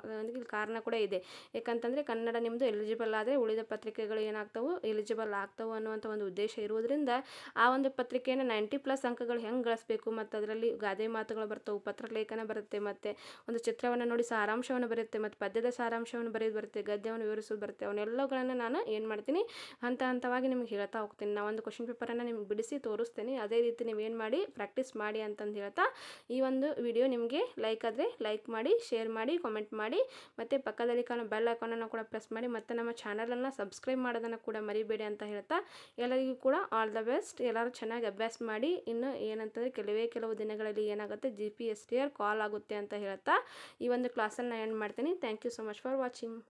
ಕಾರಣ ಕೂಡ ಇದೆ ಯಾಕಂತಂದರೆ ಕನ್ನಡ ನಿಮ್ಮದು ಎಲಿಜಿಬಲ್ ಆದರೆ ಉಳಿದ ಪತ್ರಿಕೆಗಳು ಏನಾಗ್ತವು ಎಲಿಜಿಬಲ್ ಆಗ್ತವೆ ಅನ್ನುವಂಥ ಒಂದು ಉದ್ದೇಶ ಇರುವುದರಿಂದ ಆ ಒಂದು ಪತ್ರಿಕೆಯನ್ನು ನೈಂಟಿ ಪ್ಲಸ್ ಅಂಕಗಳು ಹೆಂಗೆ ಗಳಿಸಬೇಕು ಮತ್ತು ಅದರಲ್ಲಿ ಗಾದೆ ಮಾತುಗಳು ಬರ್ತವೆ ಪತ್ರಲೇಖನ ಬರುತ್ತೆ ಮತ್ತು ಒಂದು ಚಿತ್ರವನ್ನು ನೋಡಿ ಸಾರಾಂಶವನ್ನು ಬರುತ್ತೆ ಮತ್ತು ಪದ್ಯದ ಸಾರಾಂಶವನ್ನು ಬರೆಯೋದು ಬರುತ್ತೆ ಗದ್ಯವನ್ನು ವಿವರಿಸೋದು ಬರುತ್ತೆ ಅವನ್ನೆಲ್ಲಗಳನ್ನು ನಾನು ಏನು ಮಾಡ್ತೀನಿ ಹಂತ ಹಂತವಾಗಿ ನಿಮ್ಗೆ ಹೇಳ್ತಾ ಹೋಗ್ತೀನಿ ನಾನು ಒಂದು ಕ್ವಶನ್ ಪೇಪರನ್ನು ನಿಮ್ಗೆ ಬಿಡಿಸಿ ತೋರಿಸ್ತೀನಿ ಅದೇ ರೀತಿ ನೀವು ಏನು ಮಾಡಿ ಪ್ರಾಕ್ಟೀಸ್ ಮಾಡಿ ಅಂತಂದು ಹೇಳ್ತಾ ಈ ಒಂದು ವಿಡಿಯೋ ನಿಮಗೆ ಲೈಕ್ ಆದರೆ ಲೈಕ್ ಮಾಡಿ ಶೇರ್ ಮಾಡಿ ಕಾಮೆಂಟ್ ಮಾಡಿ ಮತ್ತು ಪಕ್ಕದಲ್ಲಿ ಕಾಣೋ ಬೆಲ್ ಐಕಾನನ್ನು ಕೂಡ ಪ್ರೆಸ್ ಮಾಡಿ ಮತ್ತು ನಮ್ಮ ಚಾನಲನ್ನು ಸಬ್ಸ್ಕ್ರೈಬ್ ಮಾಡೋದನ್ನು ಕೂಡ ಮರಿಬೇಡಿ ಅಂತ ಹೇಳ್ತಾ ಎಲ್ಲರಿಗೂ ಕೂಡ ಆಲ್ ದ ಬೆಸ್ಟ್ ಎಲ್ಲರೂ ಚೆನ್ನಾಗಿ ಅಭ್ಯಾಸ ಮಾಡಿ ಇನ್ನು ಏನಂತಂದರೆ ಕೆಲವೇ ಕೆಲವು ದಿನಗಳಲ್ಲಿ ಏನಾಗುತ್ತೆ G P S T R call ಆಗುತ್ತೆ ಅಂತ ಹೇಳ್ತಾ ಈ ಒಂದು ಕ್ಲಾಸನ್ನು ಎಂಡ್ ಮಾಡ್ತೀನಿ thank you so much for watching